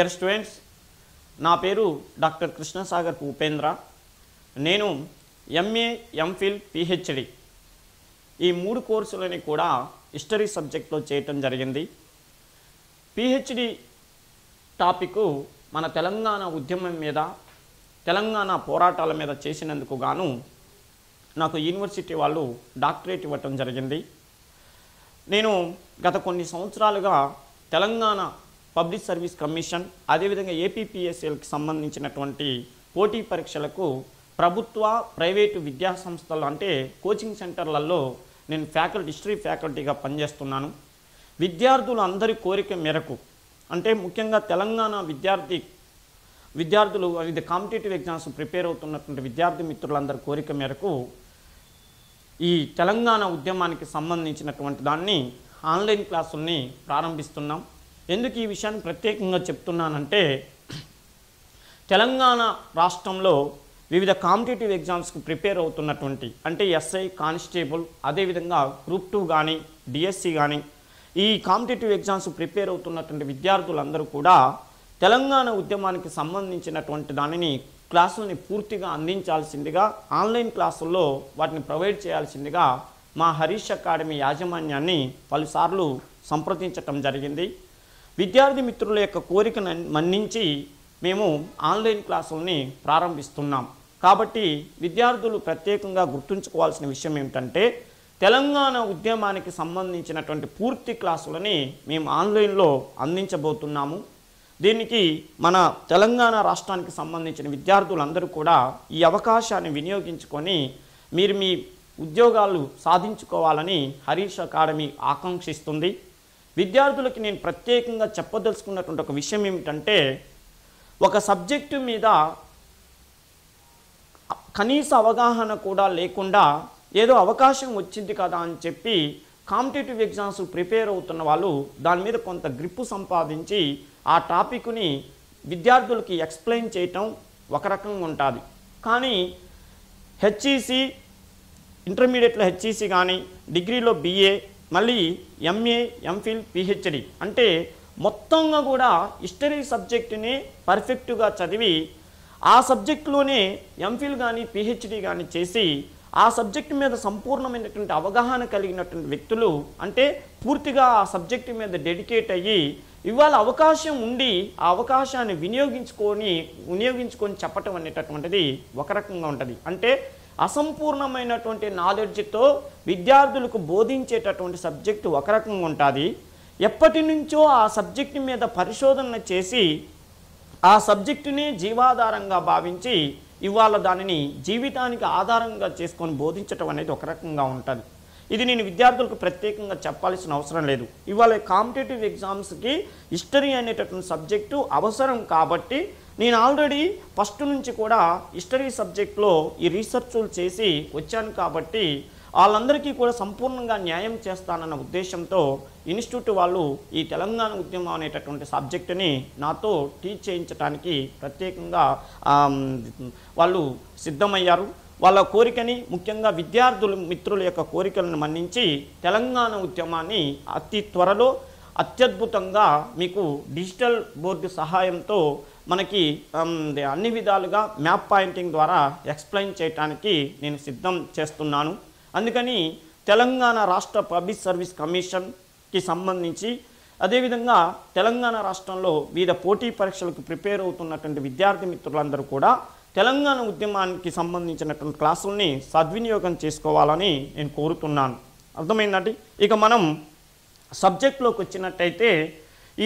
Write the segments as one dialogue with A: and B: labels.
A: dear students నా పేరు doctor Krishna Sagar Upendra నేను ఎంఏ ఎంఫిల్ పిహెచ్డి ఈ మూడు కోర్సులని కూడా హిస్టరీ సబ్జెక్ట్లో చేయటం జరిగింది పిహెచ్డి టాపిక్ మన తెలంగాణ ఉద్యమం మీద తెలంగాణ పోరాటాల మీద చేసినందుకు గాను నాకు యూనివర్సిటీ వాళ్ళు డాక్టరేట్ ఇవ్వటం జరిగింది నేను గత కొన్ని సంవత్సరాలుగా తెలంగాణ పబ్లిక్ సర్వీస్ కమిషన్ అదేవిధంగా ఏపీపీఎస్ఎల్కి సంబంధించినటువంటి పోటీ పరీక్షలకు ప్రభుత్వ ప్రైవేటు విద్యా సంస్థలు అంటే కోచింగ్ సెంటర్లలో నేను ఫ్యాకల్టీ హిస్టరీ ఫ్యాకల్టీగా పనిచేస్తున్నాను విద్యార్థులు అందరి కోరిక మేరకు అంటే ముఖ్యంగా తెలంగాణ విద్యార్థి విద్యార్థులు వివిధ కాంపిటేటివ్ ఎగ్జామ్స్ ప్రిపేర్ అవుతున్నటువంటి విద్యార్థి మిత్రులందరి కోరిక మేరకు ఈ తెలంగాణ ఉద్యమానికి సంబంధించినటువంటి దాన్ని ఆన్లైన్ క్లాసుల్ని ప్రారంభిస్తున్నాం ఎందుకు ఈ విషయాన్ని ప్రత్యేకంగా చెప్తున్నానంటే తెలంగాణ రాష్ట్రంలో వివిధ కాంపిటేటివ్ ఎగ్జామ్స్కి ప్రిపేర్ అవుతున్నటువంటి అంటే ఎస్ఐ కానిస్టేబుల్ అదేవిధంగా గ్రూప్ టూ కానీ డిఎస్సి కానీ ఈ కాంపిటేటివ్ ఎగ్జామ్స్ ప్రిపేర్ అవుతున్నటువంటి విద్యార్థులందరూ కూడా తెలంగాణ ఉద్యమానికి సంబంధించినటువంటి దానిని క్లాసుల్ని పూర్తిగా అందించాల్సిందిగా ఆన్లైన్ క్లాసుల్లో వాటిని ప్రొవైడ్ చేయాల్సిందిగా మా హరీష్ అకాడమీ యాజమాన్యాన్ని పలుసార్లు సంప్రదించటం జరిగింది విద్యార్థి మిత్రుల యొక్క కోరికను మన్నించి మేము ఆన్లైన్ క్లాసుల్ని ప్రారంభిస్తున్నాం కాబట్టి విద్యార్థులు ప్రత్యేకంగా గుర్తుంచుకోవాల్సిన విషయం ఏమిటంటే తెలంగాణ ఉద్యమానికి సంబంధించినటువంటి పూర్తి క్లాసులని మేము ఆన్లైన్లో అందించబోతున్నాము దీనికి మన తెలంగాణ రాష్ట్రానికి సంబంధించిన విద్యార్థులందరూ కూడా ఈ అవకాశాన్ని వినియోగించుకొని మీరు మీ ఉద్యోగాలు సాధించుకోవాలని హరీష్ అకాడమీ ఆకాంక్షిస్తుంది విద్యార్థులకి నేను ప్రత్యేకంగా చెప్పదలుచుకున్నటువంటి ఒక విషయం ఏమిటంటే ఒక సబ్జెక్టు మీద కనీస అవగాహన కూడా లేకుండా ఏదో అవకాశం వచ్చింది కదా అని చెప్పి కాంపిటేటివ్ ఎగ్జామ్స్ ప్రిపేర్ అవుతున్న వాళ్ళు దాని మీద కొంత గ్రిప్పు సంపాదించి ఆ టాపిక్ని విద్యార్థులకి ఎక్స్ప్లెయిన్ చేయటం ఒక రకంగా ఉంటుంది కానీ హెచ్ఈసి ఇంటర్మీడియట్లో హెచ్ఈసి కానీ డిగ్రీలో బీఏ మళ్ళీ ఎంఏ ఎంఫిల్ పిహెచ్డి అంటే మొత్తంగా కూడా హిస్టరీ సబ్జెక్టుని పర్ఫెక్ట్గా చదివి ఆ సబ్జెక్టులోనే ఎంఫిల్ కానీ పిహెచ్డి కానీ చేసి ఆ సబ్జెక్టు మీద సంపూర్ణమైనటువంటి అవగాహన కలిగినటువంటి వ్యక్తులు అంటే పూర్తిగా ఆ సబ్జెక్టు మీద డెడికేట్ అయ్యి ఇవాళ అవకాశం ఉండి ఆ అవకాశాన్ని వినియోగించుకొని వినియోగించుకొని చెప్పటం అనేటటువంటిది ఒక రకంగా ఉంటుంది అంటే అసంపూర్ణమైనటువంటి నాలెడ్జ్తో విద్యార్థులకు బోధించేటటువంటి సబ్జెక్టు ఒక రకంగా ఉంటుంది ఎప్పటి నుంచో ఆ సబ్జెక్టు మీద పరిశోధన చేసి ఆ సబ్జెక్టునే జీవాధారంగా భావించి ఇవాళ దానిని జీవితానికి ఆధారంగా చేసుకొని బోధించటం అనేది ఒక రకంగా ఉంటుంది ఇది నేను విద్యార్థులకు ప్రత్యేకంగా చెప్పాల్సిన అవసరం లేదు ఇవాళ కాంపిటేటివ్ ఎగ్జామ్స్కి హిస్టరీ అనేటటువంటి సబ్జెక్టు అవసరం కాబట్టి నేను ఆల్రెడీ ఫస్ట్ నుంచి కూడా హిస్టరీ సబ్జెక్ట్లో ఈ రీసెర్చ్లు చేసి వచ్చాను కాబట్టి వాళ్ళందరికీ కూడా సంపూర్ణంగా న్యాయం చేస్తానన్న ఉద్దేశంతో ఇన్స్టిట్యూట్ వాళ్ళు ఈ తెలంగాణ ఉద్యమం అనేటటువంటి సబ్జెక్టుని నాతో టీచ్ చేయించడానికి ప్రత్యేకంగా వాళ్ళు సిద్ధమయ్యారు వాళ్ళ కోరికని ముఖ్యంగా విద్యార్థుల మిత్రుల యొక్క కోరికలను మన్నించి తెలంగాణ ఉద్యమాన్ని అతి త్వరలో అత్యద్భుతంగా మీకు డిజిటల్ బోర్డు సహాయంతో మనకి అన్ని విధాలుగా మ్యాప్ పాయింటింగ్ ద్వారా ఎక్స్ప్లెయిన్ చేయటానికి నేను సిద్ధం చేస్తున్నాను అందుకని తెలంగాణ రాష్ట్ర పబ్లిక్ సర్వీస్ కమిషన్కి సంబంధించి అదేవిధంగా తెలంగాణ రాష్ట్రంలో వివిధ పోటీ పరీక్షలకు ప్రిపేర్ అవుతున్నటువంటి విద్యార్థి మిత్రులందరూ కూడా తెలంగాణ ఉద్యమానికి సంబంధించినటువంటి క్లాసుల్ని సద్వినియోగం చేసుకోవాలని నేను కోరుతున్నాను అర్థమైందండి ఇక మనం సబ్జెక్ట్లోకి వచ్చినట్టయితే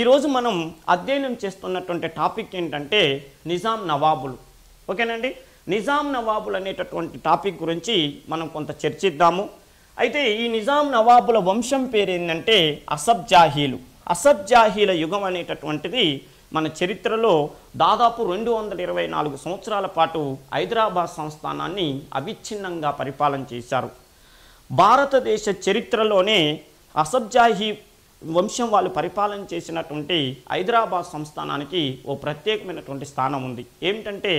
A: ఈరోజు మనం అధ్యయనం చేస్తున్నటువంటి టాపిక్ ఏంటంటే నిజాం నవాబులు ఓకేనండి నిజాం నవాబులు అనేటటువంటి టాపిక్ గురించి మనం కొంత చర్చిద్దాము అయితే ఈ నిజాం నవాబుల వంశం పేరు ఏంటంటే అసబ్జాహీలు అసబ్జాహీల యుగం అనేటటువంటిది మన చరిత్రలో దాదాపు రెండు వందల ఇరవై నాలుగు సంవత్సరాల పాటు హైదరాబాద్ సంస్థానాన్ని అవిచ్ఛిన్నంగా పరిపాలన చేశారు భారతదేశ చరిత్రలోనే అసబ్జాహీ వంశం వాళ్ళు పరిపాలన చేసినటువంటి హైదరాబాద్ సంస్థానానికి ఓ ప్రత్యేకమైనటువంటి స్థానం ఉంది ఏమిటంటే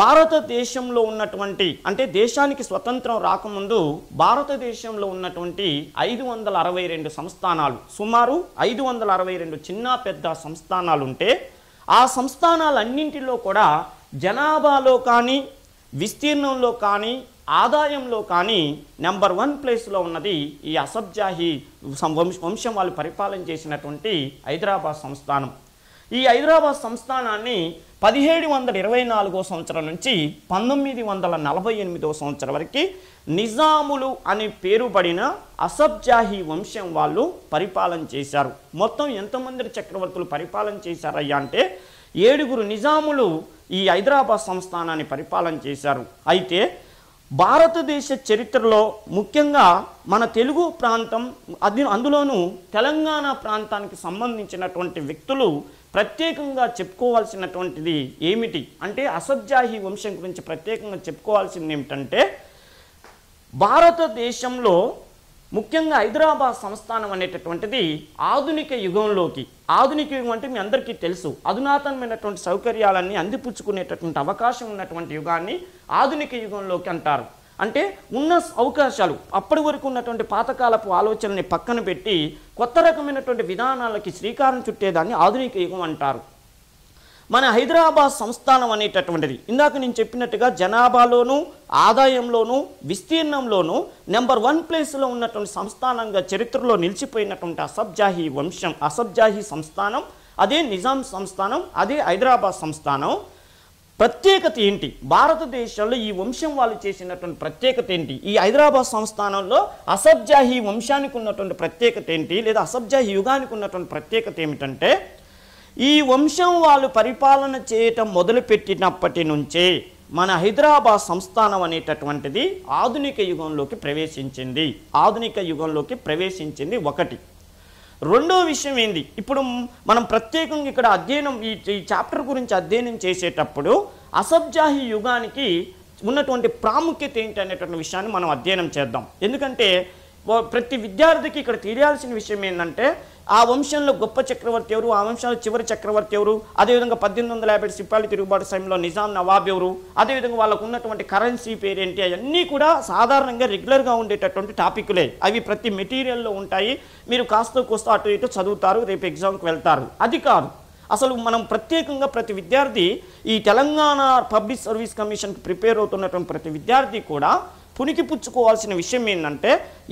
A: భారతదేశంలో ఉన్నటువంటి అంటే దేశానికి స్వతంత్రం రాకముందు భారతదేశంలో ఉన్నటువంటి ఐదు వందల అరవై రెండు సంస్థానాలు సుమారు ఐదు వందల అరవై రెండు చిన్న పెద్ద సంస్థానాలు ఉంటే ఆ సంస్థానాలన్నింటిలో కూడా జనాభాలో కానీ విస్తీర్ణంలో కానీ ఆదాయంలో కానీ నెంబర్ వన్ ప్లేస్లో ఉన్నది ఈ అసబ్జాహి వంశం వాళ్ళు పరిపాలన చేసినటువంటి హైదరాబాద్ సంస్థానం ఈ హైదరాబాద్ సంస్థానాన్ని పదిహేడు వందల ఇరవై నాలుగో సంవత్సరం నుంచి పంతొమ్మిది వందల నలభై ఎనిమిదో సంవత్సరం వరకు నిజాములు అని పేరు పడిన అసబ్జాహీ వంశం వాళ్ళు పరిపాలన చేశారు మొత్తం ఎంతమంది చక్రవర్తులు పరిపాలన చేశారయ్యా అంటే ఏడుగురు నిజాములు ఈ హైదరాబాద్ సంస్థానాన్ని పరిపాలన చేశారు అయితే భారతదేశ చరిత్రలో ముఖ్యంగా మన తెలుగు ప్రాంతం అది అందులోనూ తెలంగాణ ప్రాంతానికి సంబంధించినటువంటి వ్యక్తులు ప్రత్యేకంగా చెప్పుకోవాల్సినటువంటిది ఏమిటి అంటే అసజ్జాహి వంశం గురించి ప్రత్యేకంగా చెప్పుకోవాల్సింది ఏమిటంటే భారతదేశంలో ముఖ్యంగా హైదరాబాద్ సంస్థానం అనేటటువంటిది ఆధునిక యుగంలోకి ఆధునిక యుగం అంటే మీ అందరికీ తెలుసు అధునాతనమైనటువంటి సౌకర్యాలన్నీ అందిపుచ్చుకునేటటువంటి అవకాశం ఉన్నటువంటి యుగాన్ని ఆధునిక యుగంలోకి అంటారు అంటే ఉన్న అవకాశాలు అప్పటి వరకు ఉన్నటువంటి పాతకాలపు ఆలోచనని పక్కన పెట్టి కొత్త రకమైనటువంటి విధానాలకి శ్రీకారం చుట్టేదాన్ని ఆధునిక యుగం అంటారు మన హైదరాబాద్ సంస్థానం అనేటటువంటిది ఇందాక నేను చెప్పినట్టుగా జనాభాలోను ఆదాయంలోను విస్తీర్ణంలోను నెంబర్ వన్ ప్లేస్లో ఉన్నటువంటి సంస్థానంగా చరిత్రలో నిలిచిపోయినటువంటి అసబ్జాహీ వంశం అసబ్జాహీ సంస్థానం అదే నిజాం సంస్థానం అదే హైదరాబాద్ సంస్థానం ప్రత్యేకత ఏంటి భారతదేశంలో ఈ వంశం వాళ్ళు చేసినటువంటి ప్రత్యేకత ఏంటి ఈ హైదరాబాద్ సంస్థానంలో అసబ్జాహీ వంశానికి ఉన్నటువంటి ప్రత్యేకత ఏంటి లేదా అసబ్జాహీ యుగానికి ఉన్నటువంటి ప్రత్యేకత ఏమిటంటే ఈ వంశం వాళ్ళు పరిపాలన చేయటం మొదలుపెట్టినప్పటి నుంచే మన హైదరాబాద్ సంస్థానం అనేటటువంటిది ఆధునిక యుగంలోకి ప్రవేశించింది ఆధునిక యుగంలోకి ప్రవేశించింది ఒకటి రెండో విషయం ఏంది ఇప్పుడు మనం ప్రత్యేకంగా ఇక్కడ అధ్యయనం ఈ చాప్టర్ గురించి అధ్యయనం చేసేటప్పుడు అసబ్జాహి యుగానికి ఉన్నటువంటి ప్రాముఖ్యత ఏంటి అనేటువంటి విషయాన్ని మనం అధ్యయనం చేద్దాం ఎందుకంటే ప్రతి విద్యార్థికి ఇక్కడ తెలియాల్సిన విషయం ఏంటంటే ఆ వంశంలో గొప్ప చక్రవర్తి ఎవరు ఆ వంశంలో చివరి చక్రవర్తి ఎవరు అదేవిధంగా పద్దెనిమిది వందల యాభై సిప్పాలి తిరుగుబాటు సమయంలో నిజాం నవాబ్ ఎవరు అదేవిధంగా వాళ్ళకు ఉన్నటువంటి కరెన్సీ పేరేంటి అవన్నీ కూడా సాధారణంగా రెగ్యులర్గా ఉండేటటువంటి టాపిక్లే అవి ప్రతి మెటీరియల్లో ఉంటాయి మీరు కాస్త కోస్త అటు ఇటు చదువుతారు రేపు ఎగ్జామ్కి వెళ్తారు అది కాదు అసలు మనం ప్రత్యేకంగా ప్రతి విద్యార్థి ఈ తెలంగాణ పబ్లిక్ సర్వీస్ కమిషన్కి ప్రిపేర్ అవుతున్నటువంటి ప్రతి విద్యార్థి కూడా పుణికిపుచ్చుకోవాల్సిన విషయం ఏంటంటే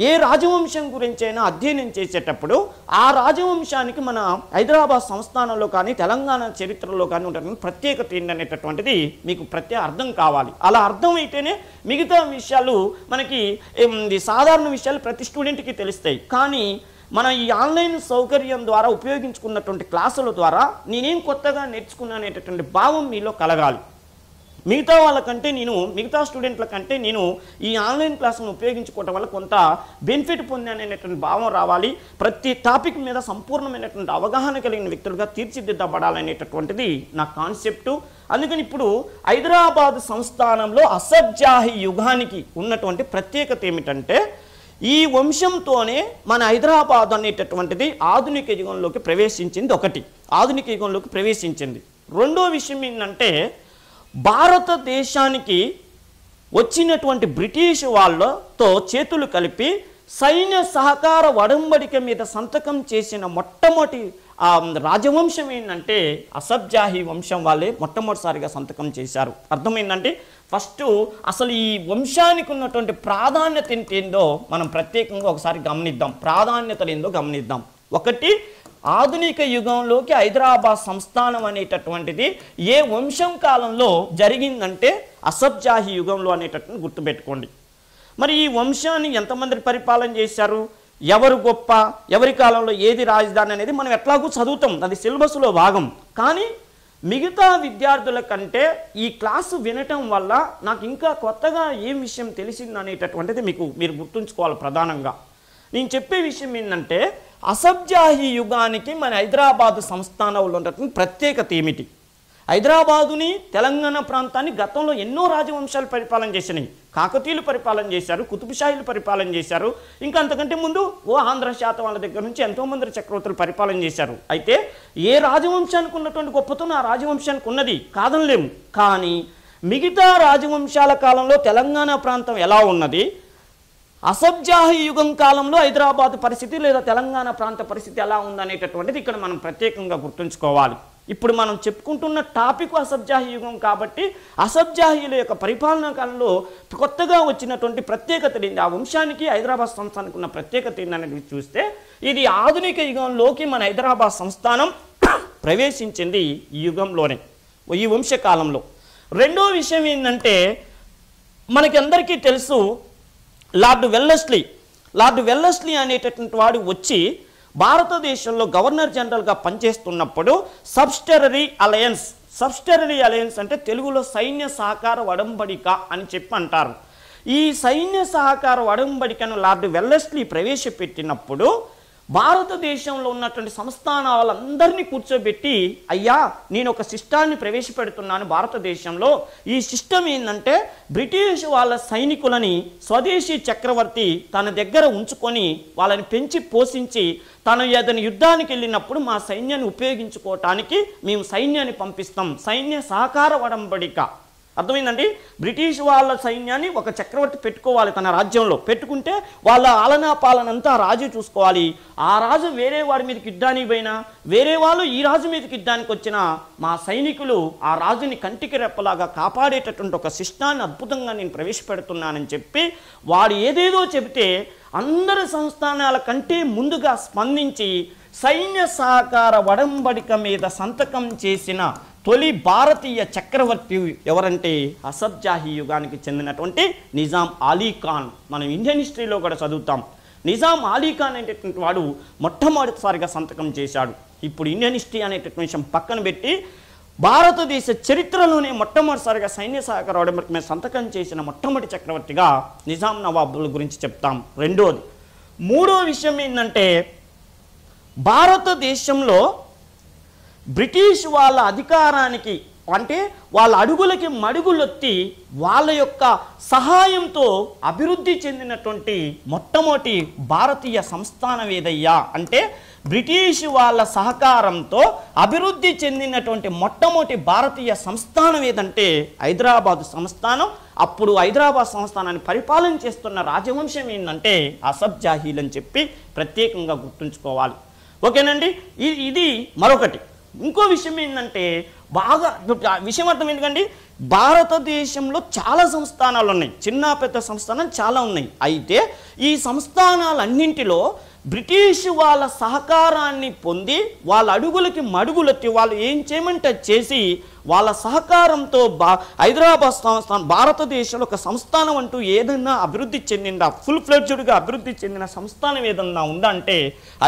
A: ఏ రాజవంశం గురించి అయినా అధ్యయనం చేసేటప్పుడు ఆ రాజవంశానికి మన హైదరాబాద్ సంస్థానంలో కానీ తెలంగాణ చరిత్రలో కానీ ఉంటుంది ప్రత్యేకత ఏంటనేటటువంటిది మీకు ప్రత్యేక అర్థం కావాలి అలా అర్థం అయితేనే మిగతా విషయాలు మనకి సాధారణ విషయాలు ప్రతి స్టూడెంట్కి తెలుస్తాయి కానీ మన ఈ ఆన్లైన్ సౌకర్యం ద్వారా ఉపయోగించుకున్నటువంటి క్లాసుల ద్వారా నేనేం కొత్తగా నేర్చుకున్నానేటటువంటి భావం మీలో కలగాలి మిగతా వాళ్ళకంటే నేను మిగతా స్టూడెంట్ల కంటే నేను ఈ ఆన్లైన్ క్లాసులను ఉపయోగించుకోవటం వల్ల కొంత బెనిఫిట్ పొందాననేటువంటి భావం రావాలి ప్రతి టాపిక్ మీద సంపూర్ణమైనటువంటి అవగాహన కలిగిన వ్యక్తులుగా తీర్చిదిద్దబడాలనేటటువంటిది నా కాన్సెప్టు అందుకని ఇప్పుడు హైదరాబాద్ సంస్థానంలో అసభ్యాహి యుగానికి ఉన్నటువంటి ప్రత్యేకత ఏమిటంటే ఈ వంశంతోనే మన హైదరాబాద్ అనేటటువంటిది ఆధునిక యుగంలోకి ప్రవేశించింది ఒకటి ఆధునిక యుగంలోకి ప్రవేశించింది రెండో విషయం ఏంటంటే భారతదేశానికి వచ్చినటువంటి బ్రిటిష్ వాళ్ళతో చేతులు కలిపి సైన్య సహకార వడంబడిక మీద సంతకం చేసిన మొట్టమొదటి ఆ రాజవంశం ఏంటంటే అసబ్జాహి వంశం వాళ్ళే మొట్టమొదటిసారిగా సంతకం చేశారు అర్థమైందంటే ఫస్ట్ అసలు ఈ వంశానికి ఉన్నటువంటి ప్రాధాన్యత ఏంటేందో మనం ప్రత్యేకంగా ఒకసారి గమనిద్దాం ప్రాధాన్యతలు ఏందో గమనిద్దాం ఒకటి ఆధునిక యుగంలోకి హైదరాబాద్ సంస్థానం అనేటటువంటిది ఏ వంశం కాలంలో జరిగిందంటే అసబ్జాహి యుగంలో అనేటటువంటి గుర్తుపెట్టుకోండి మరి ఈ వంశాన్ని ఎంతమంది పరిపాలన చేశారు ఎవరు గొప్ప ఎవరి కాలంలో ఏది రాజధాని అనేది మనం ఎట్లాగూ చదువుతాం అది సిలబస్లో భాగం కానీ మిగతా విద్యార్థుల కంటే ఈ క్లాసు వినటం వల్ల నాకు ఇంకా కొత్తగా ఏం విషయం తెలిసింది అనేటటువంటిది మీకు మీరు గుర్తుంచుకోవాలి ప్రధానంగా నేను చెప్పే విషయం ఏంటంటే అసబ్జాహీ యుగానికి మన హైదరాబాదు సంస్థానంలో ఉన్నటువంటి ప్రత్యేకత ఏమిటి హైదరాబాదుని తెలంగాణ ప్రాంతాన్ని గతంలో ఎన్నో రాజవంశాలు పరిపాలన చేసినాయి కాకతీయులు పరిపాలన చేశారు కుతుబ్షాహీలు పరిపాలన చేశారు ఇంకా అంతకంటే ముందు ఓ ఆంధ్ర శాతం వాళ్ళ దగ్గర నుంచి ఎంతోమంది చక్రవర్తులు పరిపాలన చేశారు అయితే ఏ రాజవంశానికి ఉన్నటువంటి గొప్పతనం ఆ రాజవంశానికి ఉన్నది కాదనలేము కానీ మిగతా రాజవంశాల కాలంలో తెలంగాణ ప్రాంతం ఎలా ఉన్నది అసబ్జాహి యుగం కాలంలో హైదరాబాద్ పరిస్థితి లేదా తెలంగాణ ప్రాంత పరిస్థితి ఎలా ఉందనేటటువంటిది ఇక్కడ మనం ప్రత్యేకంగా గుర్తుంచుకోవాలి ఇప్పుడు మనం చెప్పుకుంటున్న టాపిక్ అసబ్జాహి యుగం కాబట్టి అసబ్జాహీల యొక్క పరిపాలనా కాలంలో కొత్తగా వచ్చినటువంటి ప్రత్యేకత ఏంది ఆ వంశానికి హైదరాబాద్ సంస్థానికి ఉన్న ప్రత్యేకత ఏంటనేది చూస్తే ఇది ఆధునిక యుగంలోకి మన హైదరాబాద్ సంస్థానం ప్రవేశించింది ఈ యుగంలోనే ఈ వంశకాలంలో రెండో విషయం ఏంటంటే మనకి అందరికీ తెలుసు లార్డ్ వెల్లస్లీ లార్డ్ వెల్లస్లీ అనేటటువంటి వాడు వచ్చి భారతదేశంలో గవర్నర్ జనరల్గా పనిచేస్తున్నప్పుడు సబ్స్టెరరీ అలయన్స్ సబ్స్టెరరీ అలయన్స్ అంటే తెలుగులో సైన్య సహకార వడంబడిక అని చెప్పి అంటారు ఈ సైన్య సహకార వడంబడికను లార్డ్ వెల్లస్లీ ప్రవేశపెట్టినప్పుడు భారతదేశంలో ఉన్నటువంటి సంస్థానాలందరినీ కూర్చోబెట్టి అయ్యా నేను ఒక సిస్టాన్ని ప్రవేశపెడుతున్నాను భారతదేశంలో ఈ సిస్టమ్ ఏంటంటే బ్రిటిష్ వాళ్ళ సైనికులని స్వదేశీ చక్రవర్తి తన దగ్గర ఉంచుకొని వాళ్ళని పెంచి పోషించి తను ఏదైనా యుద్ధానికి వెళ్ళినప్పుడు మా సైన్యాన్ని ఉపయోగించుకోవటానికి మేము సైన్యాన్ని పంపిస్తాం సైన్య సహకార వడంబడిక అర్థమైందండి బ్రిటిష్ వాళ్ళ సైన్యాన్ని ఒక చక్రవర్తి పెట్టుకోవాలి తన రాజ్యంలో పెట్టుకుంటే వాళ్ళ ఆలనా పాలనంతా రాజు చూసుకోవాలి ఆ రాజు వేరే వారి మీదకి యుద్ధానికి పోయినా వేరే వాళ్ళు ఈ రాజు మీదకి యుద్ధానికి వచ్చిన మా సైనికులు ఆ రాజుని కంటికి రెప్పలాగా కాపాడేటటువంటి ఒక శిష్టాన్ని అద్భుతంగా నేను ప్రవేశపెడుతున్నానని చెప్పి వాడు ఏదేదో చెబితే అందరి సంస్థానాల కంటే ముందుగా స్పందించి సైన్య సహకార వడంబడిక మీద సంతకం చేసిన తొలి భారతీయ చక్రవర్తి ఎవరంటే అసబ్జాహీ యుగానికి చెందినటువంటి నిజాం అలీ ఖాన్ మనం ఇండియన్ హిస్టరీలో కూడా చదువుతాం నిజాం అలీ ఖాన్ అనేటటువంటి వాడు మొట్టమొదటిసారిగా సంతకం చేశాడు ఇప్పుడు ఇండియన్ హిస్టరీ అనేటటువంటి విషయం పక్కన పెట్టి భారతదేశ చరిత్రలోనే మొట్టమొదటిసారిగా సైన్య సహకార మేము సంతకం చేసిన మొట్టమొదటి చక్రవర్తిగా నిజాం నవాబుల గురించి చెప్తాం రెండోది మూడో విషయం ఏంటంటే భారతదేశంలో బ్రిటిష్ వాళ్ళ అధికారానికి అంటే వాళ్ళ అడుగులకి మడుగులొత్తి వాళ్ళ యొక్క సహాయంతో అభివృద్ధి చెందినటువంటి మొట్టమొదటి భారతీయ సంస్థానం ఏదయ్యా అంటే బ్రిటిష్ వాళ్ళ సహకారంతో అభివృద్ధి చెందినటువంటి మొట్టమొదటి భారతీయ సంస్థానం ఏదంటే హైదరాబాదు సంస్థానం అప్పుడు హైదరాబాద్ సంస్థానాన్ని పరిపాలన చేస్తున్న రాజవంశం ఏంటంటే అసబ్ జాహీల్ అని చెప్పి ప్రత్యేకంగా గుర్తుంచుకోవాలి ఓకేనండి ఇది మరొకటి ఇంకో విషయం ఏంటంటే బాగా విషయం అర్థం ఏంటండి భారతదేశంలో చాలా సంస్థానాలు ఉన్నాయి చిన్న పెద్ద సంస్థానాలు చాలా ఉన్నాయి అయితే ఈ సంస్థానాలన్నింటిలో బ్రిటిష్ వాళ్ళ సహకారాన్ని పొంది వాళ్ళ అడుగులకి మడుగులెత్తి వాళ్ళు ఏం చేయమంటే చేసి వాళ్ళ సహకారంతో బా హైదరాబాద్ సంస్థానం భారతదేశంలో ఒక సంస్థానం అంటూ ఏదైనా అభివృద్ధి చెందిందా ఫుల్ ఫ్లెడ్జ్డ్గా అభివృద్ధి చెందిన సంస్థానం ఏదన్నా ఉందంటే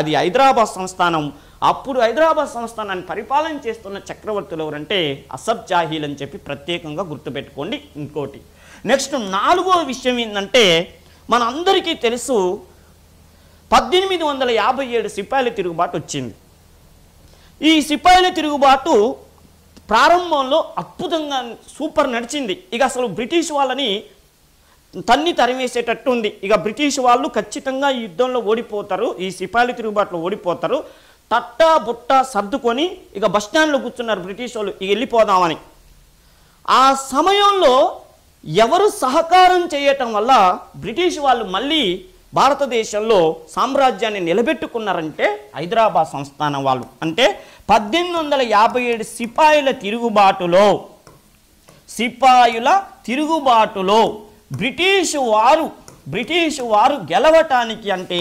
A: అది హైదరాబాద్ సంస్థానం అప్పుడు హైదరాబాద్ సంస్థానాన్ని పరిపాలన చేస్తున్న చక్రవర్తులు ఎవరంటే అసబ్ జాహీల్ అని చెప్పి ప్రత్యేకంగా గుర్తుపెట్టుకోండి ఇంకోటి నెక్స్ట్ నాలుగో విషయం ఏంటంటే మన అందరికీ తెలుసు పద్దెనిమిది వందల యాభై ఏడు సిపాయిల తిరుగుబాటు వచ్చింది ఈ సిపాయిల తిరుగుబాటు ప్రారంభంలో అద్భుతంగా సూపర్ నడిచింది ఇక అసలు బ్రిటిష్ వాళ్ళని తన్ని తరిమేసేటట్టు ఉంది ఇక బ్రిటిష్ వాళ్ళు ఖచ్చితంగా ఈ యుద్ధంలో ఓడిపోతారు ఈ సిపాయిల తిరుగుబాటులో ఓడిపోతారు తట్టా బుట్టా సర్దుకొని ఇక బస్టాండ్లో కూర్చున్నారు బ్రిటిష్ వాళ్ళు ఇక వెళ్ళిపోదామని ఆ సమయంలో ఎవరు సహకారం చేయటం వల్ల బ్రిటిష్ వాళ్ళు మళ్ళీ భారతదేశంలో సామ్రాజ్యాన్ని నిలబెట్టుకున్నారంటే హైదరాబాద్ సంస్థానం వాళ్ళు అంటే పద్దెనిమిది వందల యాభై ఏడు సిపాయిల తిరుగుబాటులో సిపాయుల తిరుగుబాటులో బ్రిటిష్ వారు బ్రిటిష్ వారు గెలవటానికి అంటే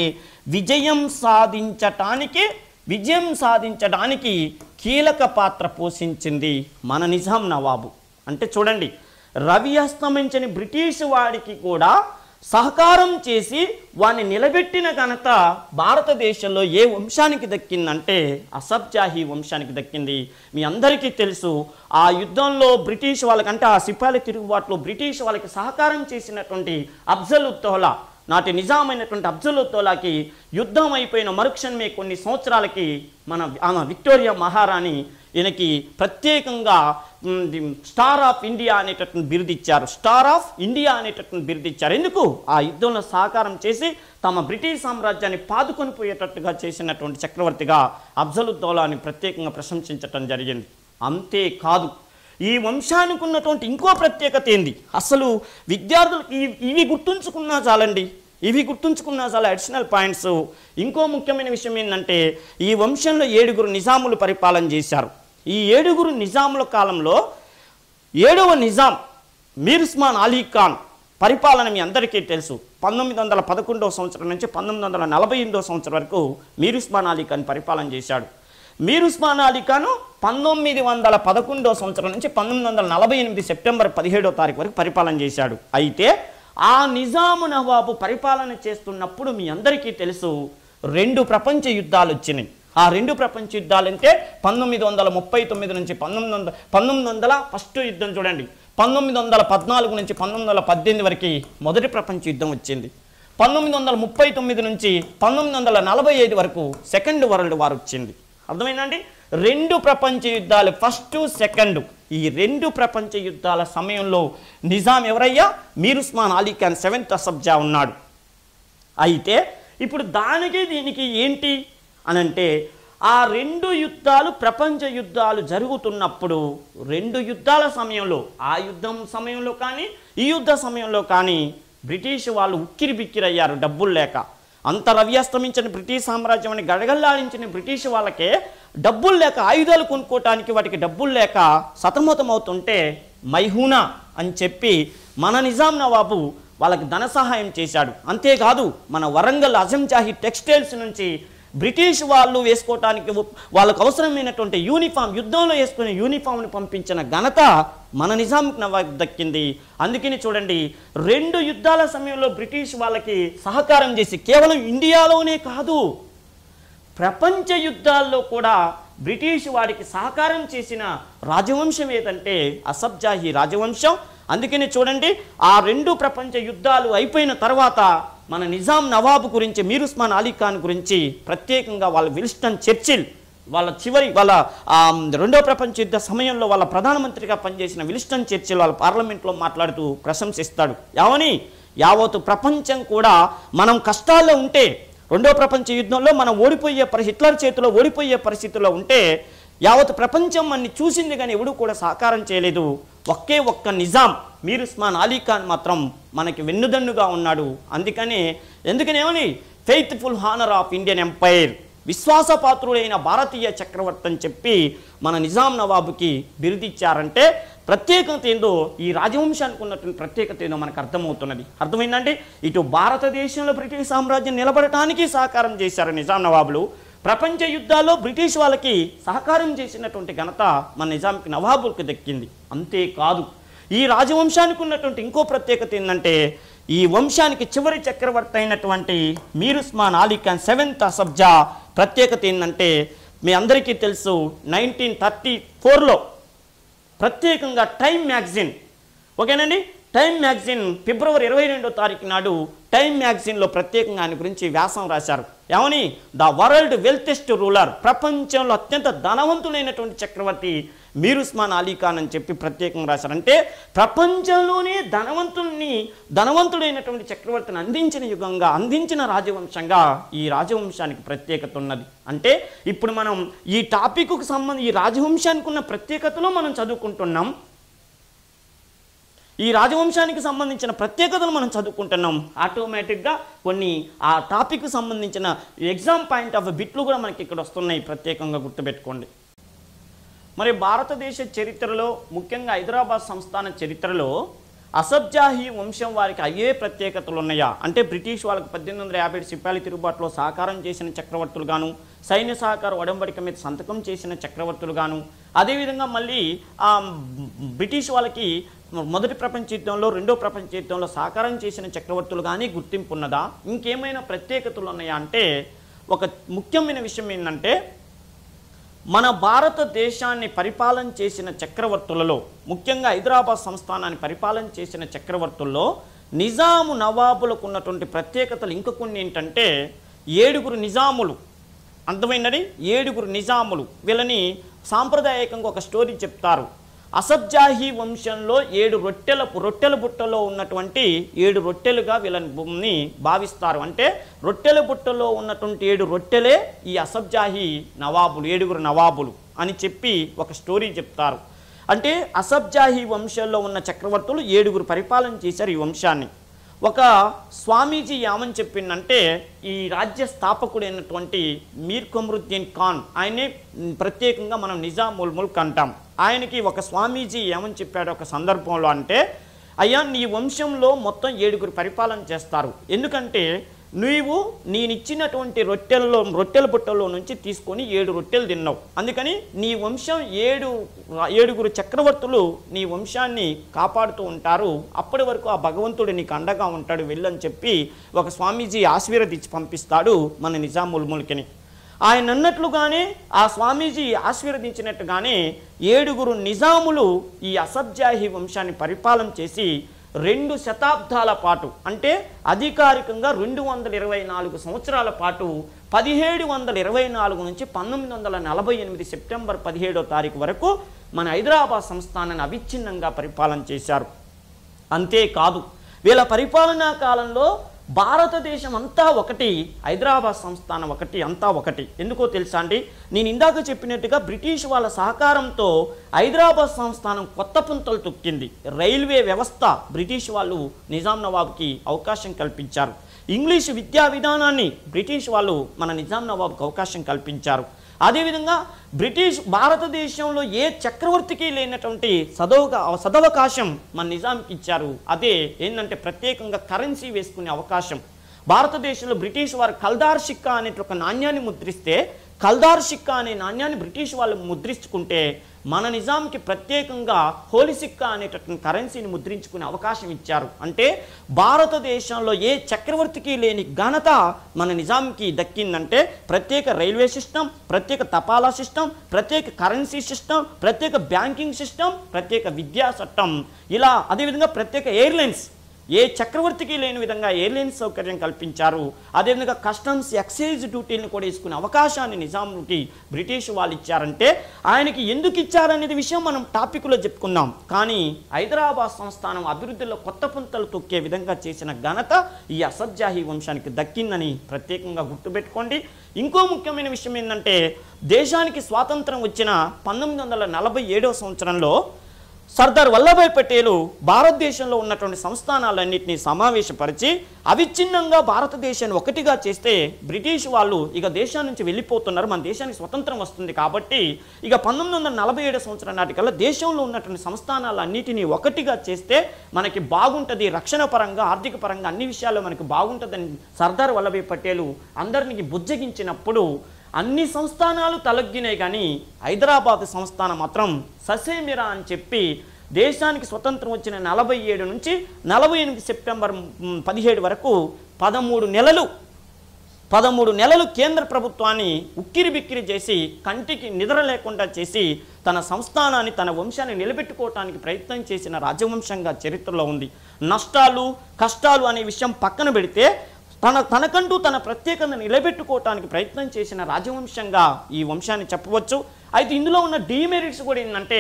A: విజయం సాధించటానికి విజయం సాధించడానికి కీలక పాత్ర పోషించింది మన నిజాం నవాబు అంటే చూడండి రవి అస్తమించని బ్రిటిష్ వాడికి కూడా సహకారం చేసి వాడిని నిలబెట్టిన ఘనత భారతదేశంలో ఏ వంశానికి దక్కిందంటే అసబ్జాహీ వంశానికి దక్కింది మీ అందరికీ తెలుసు ఆ యుద్ధంలో బ్రిటిష్ వాళ్ళకంటే ఆ సిపాయిల తిరుగుబాటులో బ్రిటిష్ వాళ్ళకి సహకారం చేసినటువంటి అఫ్జల్ ఉత్తోలా నాటి నిజామైనటువంటి అబ్జులుతోలాకి యుద్ధం అయిపోయిన మరుక్షణమే కొన్ని సంవత్సరాలకి మన ఆమె విక్టోరియా మహారాణి ఈయనకి ప్రత్యేకంగా స్టార్ ఆఫ్ ఇండియా అనేటటువంటి బిరుదిచ్చారు స్టార్ ఆఫ్ ఇండియా అనేటటువంటి బిరుదిచ్చారు ఎందుకు ఆ యుద్ధంలో సహకారం చేసి తమ బ్రిటిష్ సామ్రాజ్యాన్ని పాదుకొని పోయేటట్టుగా చేసినటువంటి చక్రవర్తిగా అఫ్జలుద్దౌలాని ప్రత్యేకంగా ప్రశంసించటం జరిగింది అంతేకాదు ఈ వంశానికి ఉన్నటువంటి ఇంకో ప్రత్యేకత ఏంది అసలు విద్యార్థులు ఇవి గుర్తుంచుకున్నా చాలండి ఇవి గుర్తుంచుకున్నా చాలా అడిషనల్ పాయింట్స్ ఇంకో ముఖ్యమైన విషయం ఏంటంటే ఈ వంశంలో ఏడుగురు నిజాములు పరిపాలన చేశారు ఈ ఏడుగురు నిజాముల కాలంలో ఏడవ నిజాం మీర్స్మాన్ అలీ ఖాన్ పరిపాలన మీ అందరికీ తెలుసు పంతొమ్మిది వందల పదకొండవ సంవత్సరం నుంచి పంతొమ్మిది వందల నలభై ఎనిమిదవ సంవత్సరం వరకు మీరుస్మాన్ అలీ ఖాన్ పరిపాలన చేశాడు మీరుస్మాన్ అలీ ఖాను పంతొమ్మిది వందల పదకొండో సంవత్సరం నుంచి పంతొమ్మిది వందల నలభై ఎనిమిది సెప్టెంబర్ పదిహేడో తారీఖు వరకు పరిపాలన చేశాడు అయితే ఆ నిజాము నవాబు పరిపాలన చేస్తున్నప్పుడు మీ అందరికీ తెలుసు రెండు ప్రపంచ యుద్ధాలు వచ్చినాయి ఆ రెండు ప్రపంచ యుద్ధాలు అంటే పంతొమ్మిది వందల ముప్పై తొమ్మిది నుంచి పంతొమ్మిది వందల పంతొమ్మిది వందల ఫస్ట్ యుద్ధం చూడండి పంతొమ్మిది వందల పద్నాలుగు నుంచి పంతొమ్మిది వందల పద్దెనిమిది వరకు మొదటి ప్రపంచ యుద్ధం వచ్చింది పంతొమ్మిది వందల ముప్పై తొమ్మిది నుంచి పంతొమ్మిది వందల నలభై ఐదు వరకు సెకండ్ వరల్డ్ వార్ వచ్చింది అర్థమైందండి రెండు ప్రపంచ యుద్ధాలు ఫస్ట్ సెకండ్ ఈ రెండు ప్రపంచ యుద్ధాల సమయంలో నిజాం ఎవరయ్యా మీరు ఉస్మాన్ అలీ ఖాన్ సెవెంత్ అసబ్జా ఉన్నాడు అయితే ఇప్పుడు దానికి దీనికి ఏంటి అనంటే ఆ రెండు యుద్ధాలు ప్రపంచ యుద్ధాలు జరుగుతున్నప్పుడు రెండు యుద్ధాల సమయంలో ఆ యుద్ధం సమయంలో కానీ ఈ యుద్ధ సమయంలో కానీ బ్రిటిష్ వాళ్ళు ఉక్కిరి బిక్కిరయ్యారు డబ్బులు లేక అంత రవ్యాస్తమించిన బ్రిటిష్ సామ్రాజ్యం అని గడగల్లాడించిన బ్రిటిష్ వాళ్ళకే డబ్బులు లేక ఆయుధాలు కొనుక్కోవటానికి వాటికి డబ్బులు లేక అవుతుంటే మైహూనా అని చెప్పి మన నిజాం నవాబు వాళ్ళకి ధన సహాయం చేశాడు అంతేకాదు మన వరంగల్ అజంజాహి టెక్స్టైల్స్ నుంచి బ్రిటిష్ వాళ్ళు వేసుకోవటానికి వాళ్ళకు అవసరమైనటువంటి యూనిఫామ్ యుద్ధంలో వేసుకునే యూనిఫామ్ని పంపించిన ఘనత మన నిజాం నవాబు దక్కింది అందుకని చూడండి రెండు యుద్ధాల సమయంలో బ్రిటిష్ వాళ్ళకి సహకారం చేసి కేవలం ఇండియాలోనే కాదు ప్రపంచ యుద్ధాల్లో కూడా బ్రిటిష్ వారికి సహకారం చేసిన రాజవంశం ఏదంటే అసబ్జాహి రాజవంశం అందుకని చూడండి ఆ రెండు ప్రపంచ యుద్ధాలు అయిపోయిన తర్వాత మన నిజాం నవాబు గురించి మీరుస్మాన్ అలీ ఖాన్ గురించి ప్రత్యేకంగా వాళ్ళ విల్స్టన్ చర్చిల్ వాళ్ళ చివరి వాళ్ళ రెండో ప్రపంచ యుద్ధ సమయంలో వాళ్ళ ప్రధానమంత్రిగా పనిచేసిన విలిస్టన్ చర్చిల్ వాళ్ళ పార్లమెంట్లో మాట్లాడుతూ ప్రశంసిస్తాడు యావని యావత్ ప్రపంచం కూడా మనం కష్టాల్లో ఉంటే రెండో ప్రపంచ యుద్ధంలో మనం ఓడిపోయే పరి హిట్లర్ చేతిలో ఓడిపోయే పరిస్థితిలో ఉంటే యావత్ ప్రపంచం అన్ని చూసింది కానీ ఎవడూ కూడా సహకారం చేయలేదు ఒకే ఒక్క నిజాం మీరు ఉస్మాన్ అలీ ఖాన్ మాత్రం మనకి వెన్నుదన్నుగా ఉన్నాడు అందుకని ఎందుకనేమని faithful honour of Indian empire విశ్వాసపాత్రుడైన భారతీయ చక్రవర్తి అని చెప్పి మన నిజాం నవాబుకి బిరుదిచ్చారంటే ప్రత్యేకత ఏందో ఈ రాజవంశానికి ఉన్నటువంటి ప్రత్యేకత ఏందో మనకు అర్థమవుతున్నది అర్థమైందంటే ఇటు భారతదేశంలో బ్రిటిష్ సామ్రాజ్యం నిలబడటానికి సహకారం చేశారు నిజాం నవాబులు ప్రపంచ యుద్ధాల్లో బ్రిటిష్ వాళ్ళకి సహకారం చేసినటువంటి ఘనత మన నిజాంకి నవాబులకు దక్కింది అంతేకాదు ఈ రాజవంశానికి ఉన్నటువంటి ఇంకో ప్రత్యేకత ఏంటంటే ఈ వంశానికి చివరి చక్రవర్తి అయినటువంటి మీరుస్మాన్ అలీ ఖాన్ సెవెంత్ అసబ్జా ప్రత్యేకత ఏంటంటే మీ అందరికీ తెలుసు నైన్టీన్ థర్టీ ఫోర్లో ప్రత్యేకంగా టైం మ్యాగజైన్ ఓకేనండి టైం మ్యాగజైన్ ఫిబ్రవరి ఇరవై రెండో తారీఖు నాడు టైమ్ మ్యాగజైన్లో ప్రత్యేకంగా ఆయన గురించి వ్యాసం రాశారు ఏమని ద వరల్డ్ వెల్తెస్ట్ రూలర్ ప్రపంచంలో అత్యంత ధనవంతుడైనటువంటి చక్రవర్తి మీరుస్మాన్ అలీ ఖాన్ అని చెప్పి ప్రత్యేకంగా రాశారు అంటే ప్రపంచంలోనే ధనవంతుల్ని ధనవంతుడైనటువంటి చక్రవర్తిని అందించిన యుగంగా అందించిన రాజవంశంగా ఈ రాజవంశానికి ప్రత్యేకత ఉన్నది అంటే ఇప్పుడు మనం ఈ టాపిక్కు సంబంధించి ఈ రాజవంశానికి ఉన్న ప్రత్యేకతలో మనం చదువుకుంటున్నాం ఈ రాజవంశానికి సంబంధించిన ప్రత్యేకతలు మనం చదువుకుంటున్నాం ఆటోమేటిక్గా కొన్ని ఆ టాపిక్కి సంబంధించిన ఎగ్జామ్ పాయింట్ ఆఫ్ బిట్లు కూడా మనకి ఇక్కడ వస్తున్నాయి ప్రత్యేకంగా గుర్తుపెట్టుకోండి మరి భారతదేశ చరిత్రలో ముఖ్యంగా హైదరాబాద్ సంస్థాన చరిత్రలో అసబ్జాహీ వంశం వారికి అయ్యే ప్రత్యేకతలు ఉన్నాయా అంటే బ్రిటిష్ వాళ్ళకి పద్దెనిమిది వందల యాభై సిప్పాలి తిరుగుబాటులో సహకారం చేసిన చక్రవర్తులు గాను సైన్య సహకార ఒడంబడిక మీద సంతకం చేసిన చక్రవర్తులు గాను అదేవిధంగా మళ్ళీ బ్రిటిష్ వాళ్ళకి మొదటి ప్రపంచ యుద్ధంలో రెండో ప్రపంచ యుద్ధంలో సాకారం చేసిన చక్రవర్తులు కానీ గుర్తింపు ఉన్నదా ఇంకేమైనా ప్రత్యేకతలు ఉన్నాయా అంటే ఒక ముఖ్యమైన విషయం ఏంటంటే మన భారతదేశాన్ని పరిపాలన చేసిన చక్రవర్తులలో ముఖ్యంగా హైదరాబాద్ సంస్థానాన్ని పరిపాలన చేసిన చక్రవర్తుల్లో నిజాము నవాబులకు ఉన్నటువంటి ప్రత్యేకతలు ఇంక కొన్ని ఏంటంటే ఏడుగురు నిజాములు అర్థమైనది ఏడుగురు నిజాములు వీళ్ళని సాంప్రదాయకంగా ఒక స్టోరీ చెప్తారు అసబ్జాహీ వంశంలో ఏడు రొట్టెల రొట్టెల బుట్టలో ఉన్నటువంటి ఏడు రొట్టెలుగా వీళ్ళని భావిస్తారు అంటే రొట్టెల బుట్టలో ఉన్నటువంటి ఏడు రొట్టెలే ఈ అసబ్జాహీ నవాబులు ఏడుగురు నవాబులు అని చెప్పి ఒక స్టోరీ చెప్తారు అంటే అసబ్జాహీ వంశంలో ఉన్న చక్రవర్తులు ఏడుగురు పరిపాలన చేశారు ఈ వంశాన్ని ఒక స్వామీజీ ఏమని చెప్పిందంటే ఈ రాజ్య స్థాపకుడైనటువంటి మీర్ కమరుద్దీన్ ఖాన్ ఆయనే ప్రత్యేకంగా మనం నిజాముల్ ముల్క్ అంటాం ఆయనకి ఒక స్వామీజీ ఏమని చెప్పాడు ఒక సందర్భంలో అంటే అయ్యా నీ వంశంలో మొత్తం ఏడుగురు పరిపాలన చేస్తారు ఎందుకంటే నీవు నేనిచ్చినటువంటి రొట్టెల్లో రొట్టెల బుట్టల్లో నుంచి తీసుకొని ఏడు రొట్టెలు తిన్నావు అందుకని నీ వంశం ఏడు ఏడుగురు చక్రవర్తులు నీ వంశాన్ని కాపాడుతూ ఉంటారు అప్పటి వరకు ఆ భగవంతుడు నీకు అండగా ఉంటాడు వెళ్ళని చెప్పి ఒక స్వామీజీ ఆశీర్వదించి పంపిస్తాడు మన నిజాముల్ ముల్కిని ఆయన అన్నట్లుగానే ఆ స్వామీజీ ఆశీర్వదించినట్టుగానే ఏడుగురు నిజాములు ఈ అసబ్జాహి వంశాన్ని పరిపాలన చేసి రెండు శతాబ్దాల పాటు అంటే అధికారికంగా రెండు వందల ఇరవై నాలుగు సంవత్సరాల పాటు పదిహేడు వందల ఇరవై నాలుగు నుంచి పంతొమ్మిది వందల నలభై ఎనిమిది సెప్టెంబర్ పదిహేడో తారీఖు వరకు మన హైదరాబాద్ సంస్థానాన్ని అవిచ్ఛిన్నంగా పరిపాలన చేశారు అంతేకాదు వీళ్ళ పరిపాలనా కాలంలో భారతదేశం అంతా ఒకటి హైదరాబాద్ సంస్థానం ఒకటి అంతా ఒకటి ఎందుకో తెలుసా అండి నేను ఇందాక చెప్పినట్టుగా బ్రిటిష్ వాళ్ళ సహకారంతో హైదరాబాద్ సంస్థానం కొత్త పుంతలు తొక్కింది రైల్వే వ్యవస్థ బ్రిటిష్ వాళ్ళు నిజాం నవాబ్కి అవకాశం కల్పించారు ఇంగ్లీష్ విద్యా విధానాన్ని బ్రిటిష్ వాళ్ళు మన నిజాం నవాబ్కి అవకాశం కల్పించారు అదేవిధంగా బ్రిటిష్ భారతదేశంలో ఏ చక్రవర్తికి లేనటువంటి సదవక సదవకాశం మన నిజానికి ఇచ్చారు అదే ఏంటంటే ప్రత్యేకంగా కరెన్సీ వేసుకునే అవకాశం భారతదేశంలో బ్రిటిష్ వారు కల్దార్ షిక్కా అనేటువంటి ఒక నాణ్యాన్ని ముద్రిస్తే కల్దార్ సిక్కా అనే నాణ్యాన్ని బ్రిటిష్ వాళ్ళు ముద్రించుకుంటే మన నిజాంకి ప్రత్యేకంగా హోలీ సిక్కా అనేటటువంటి కరెన్సీని ముద్రించుకునే అవకాశం ఇచ్చారు అంటే భారతదేశంలో ఏ చక్రవర్తికి లేని ఘనత మన నిజాంకి దక్కిందంటే ప్రత్యేక రైల్వే సిస్టమ్ ప్రత్యేక తపాలా సిస్టమ్ ప్రత్యేక కరెన్సీ సిస్టమ్ ప్రత్యేక బ్యాంకింగ్ సిస్టమ్ ప్రత్యేక విద్యా చట్టం ఇలా అదేవిధంగా ప్రత్యేక ఎయిర్లైన్స్ ఏ చక్రవర్తికి లేని విధంగా ఎయిర్లైన్ సౌకర్యం కల్పించారు అదేవిధంగా కస్టమ్స్ ఎక్సైజ్ డ్యూటీలను కూడా వేసుకునే అవకాశాన్ని నిజాంకి బ్రిటిష్ వాళ్ళు ఇచ్చారంటే ఆయనకి ఎందుకు ఇచ్చారనేది విషయం మనం టాపిక్లో చెప్పుకుందాం కానీ హైదరాబాద్ సంస్థానం అభివృద్ధిలో కొత్త పుంతలు తొక్కే విధంగా చేసిన ఘనత ఈ అసబ్జాహీ వంశానికి దక్కిందని ప్రత్యేకంగా గుర్తుపెట్టుకోండి ఇంకో ముఖ్యమైన విషయం ఏంటంటే దేశానికి స్వాతంత్రం వచ్చిన పంతొమ్మిది వందల నలభై ఏడవ సంవత్సరంలో సర్దార్ వల్లభాయ్ పటేలు భారతదేశంలో ఉన్నటువంటి సంస్థానాలన్నింటినీ సమావేశపరిచి అవిచ్ఛిన్నంగా భారతదేశాన్ని ఒకటిగా చేస్తే బ్రిటిష్ వాళ్ళు ఇక దేశం నుంచి వెళ్ళిపోతున్నారు మన దేశానికి స్వతంత్రం వస్తుంది కాబట్టి ఇక పంతొమ్మిది వందల నలభై ఏడు సంవత్సరం నాటికల్లా దేశంలో ఉన్నటువంటి సంస్థానాలన్నింటినీ ఒకటిగా చేస్తే మనకి బాగుంటుంది రక్షణ పరంగా ఆర్థిక పరంగా అన్ని విషయాల్లో మనకి బాగుంటుందని సర్దార్ వల్లభాయ్ పటేలు అందరినీ బుజ్జగించినప్పుడు అన్ని సంస్థానాలు తలొగ్గినాయి కానీ హైదరాబాద్ సంస్థానం మాత్రం ససేమిరా అని చెప్పి దేశానికి స్వతంత్రం వచ్చిన నలభై ఏడు నుంచి నలభై ఎనిమిది సెప్టెంబర్ పదిహేడు వరకు పదమూడు నెలలు పదమూడు నెలలు కేంద్ర ప్రభుత్వాన్ని ఉక్కిరి బిక్కిరి చేసి కంటికి నిద్ర లేకుండా చేసి తన సంస్థానాన్ని తన వంశాన్ని నిలబెట్టుకోవటానికి ప్రయత్నం చేసిన రాజవంశంగా చరిత్రలో ఉంది నష్టాలు కష్టాలు అనే విషయం పక్కన పెడితే తన తనకంటూ తన ప్రత్యేకత నిలబెట్టుకోవటానికి ప్రయత్నం చేసిన రాజవంశంగా ఈ వంశాన్ని చెప్పవచ్చు అయితే ఇందులో ఉన్న డీమెరిట్స్ కూడా ఏంటంటే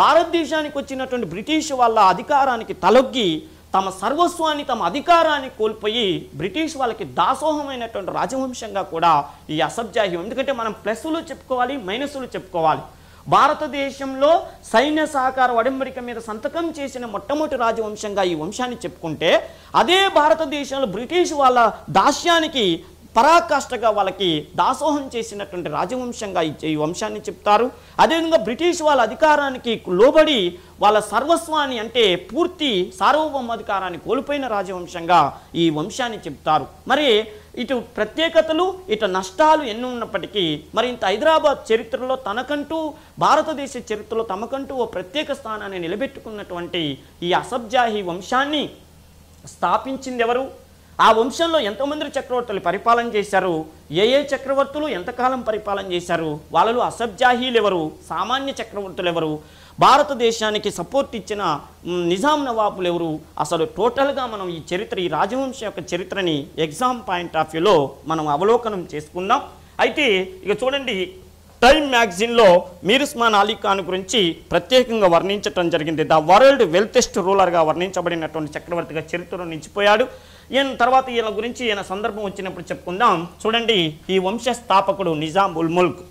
A: భారతదేశానికి వచ్చినటువంటి బ్రిటిష్ వాళ్ళ అధికారానికి తలొగ్గి తమ సర్వస్వాన్ని తమ అధికారాన్ని కోల్పోయి బ్రిటిష్ వాళ్ళకి దాసోహమైనటువంటి రాజవంశంగా కూడా ఈ అసబ్జాహ్యం ఎందుకంటే మనం ప్లస్లు చెప్పుకోవాలి మైనస్లు చెప్పుకోవాలి భారతదేశంలో సైన్య సహకార ఒడంబడిక మీద సంతకం చేసిన మొట్టమొదటి రాజవంశంగా ఈ వంశాన్ని చెప్పుకుంటే అదే భారతదేశంలో బ్రిటిష్ వాళ్ళ దాస్యానికి పరాకాష్ఠగా వాళ్ళకి దాసోహం చేసినటువంటి రాజవంశంగా ఈ వంశాన్ని చెప్తారు అదేవిధంగా బ్రిటిష్ వాళ్ళ అధికారానికి లోబడి వాళ్ళ సర్వస్వాన్ని అంటే పూర్తి సార్వభౌమాధికారాన్ని కోల్పోయిన రాజవంశంగా ఈ వంశాన్ని చెప్తారు మరి ఇటు ప్రత్యేకతలు ఇటు నష్టాలు ఎన్ని ఉన్నప్పటికీ మరి ఇంత హైదరాబాద్ చరిత్రలో తనకంటూ భారతదేశ చరిత్రలో తమకంటూ ఓ ప్రత్యేక స్థానాన్ని నిలబెట్టుకున్నటువంటి ఈ అసబ్జాహి వంశాన్ని స్థాపించింది ఎవరు ఆ వంశంలో ఎంతోమంది చక్రవర్తులు పరిపాలన చేశారు ఏ ఏ చక్రవర్తులు ఎంతకాలం పరిపాలన చేశారు వాళ్ళలో అసబ్జాహీలు ఎవరు సామాన్య చక్రవర్తులు ఎవరు భారతదేశానికి సపోర్ట్ ఇచ్చిన నిజాం నవాబులు ఎవరు అసలు టోటల్గా మనం ఈ చరిత్ర ఈ రాజవంశం యొక్క చరిత్రని ఎగ్జామ్ పాయింట్ ఆఫ్ వ్యూలో మనం అవలోకనం చేసుకుందాం అయితే ఇక చూడండి టైమ్ మ్యాగజైన్లో మీరుస్మాన్ అలీ ఖాన్ గురించి ప్రత్యేకంగా వర్ణించడం జరిగింది ద వరల్డ్ వెల్తెస్ట్ రూలర్గా వర్ణించబడినటువంటి చక్రవర్తిగా చరిత్రలో నిలిచిపోయాడు ఈయన తర్వాత ఈయన గురించి ఈయన సందర్భం వచ్చినప్పుడు చెప్పుకుందాం చూడండి ఈ వంశ స్థాపకుడు నిజాం ఉల్ ముల్క్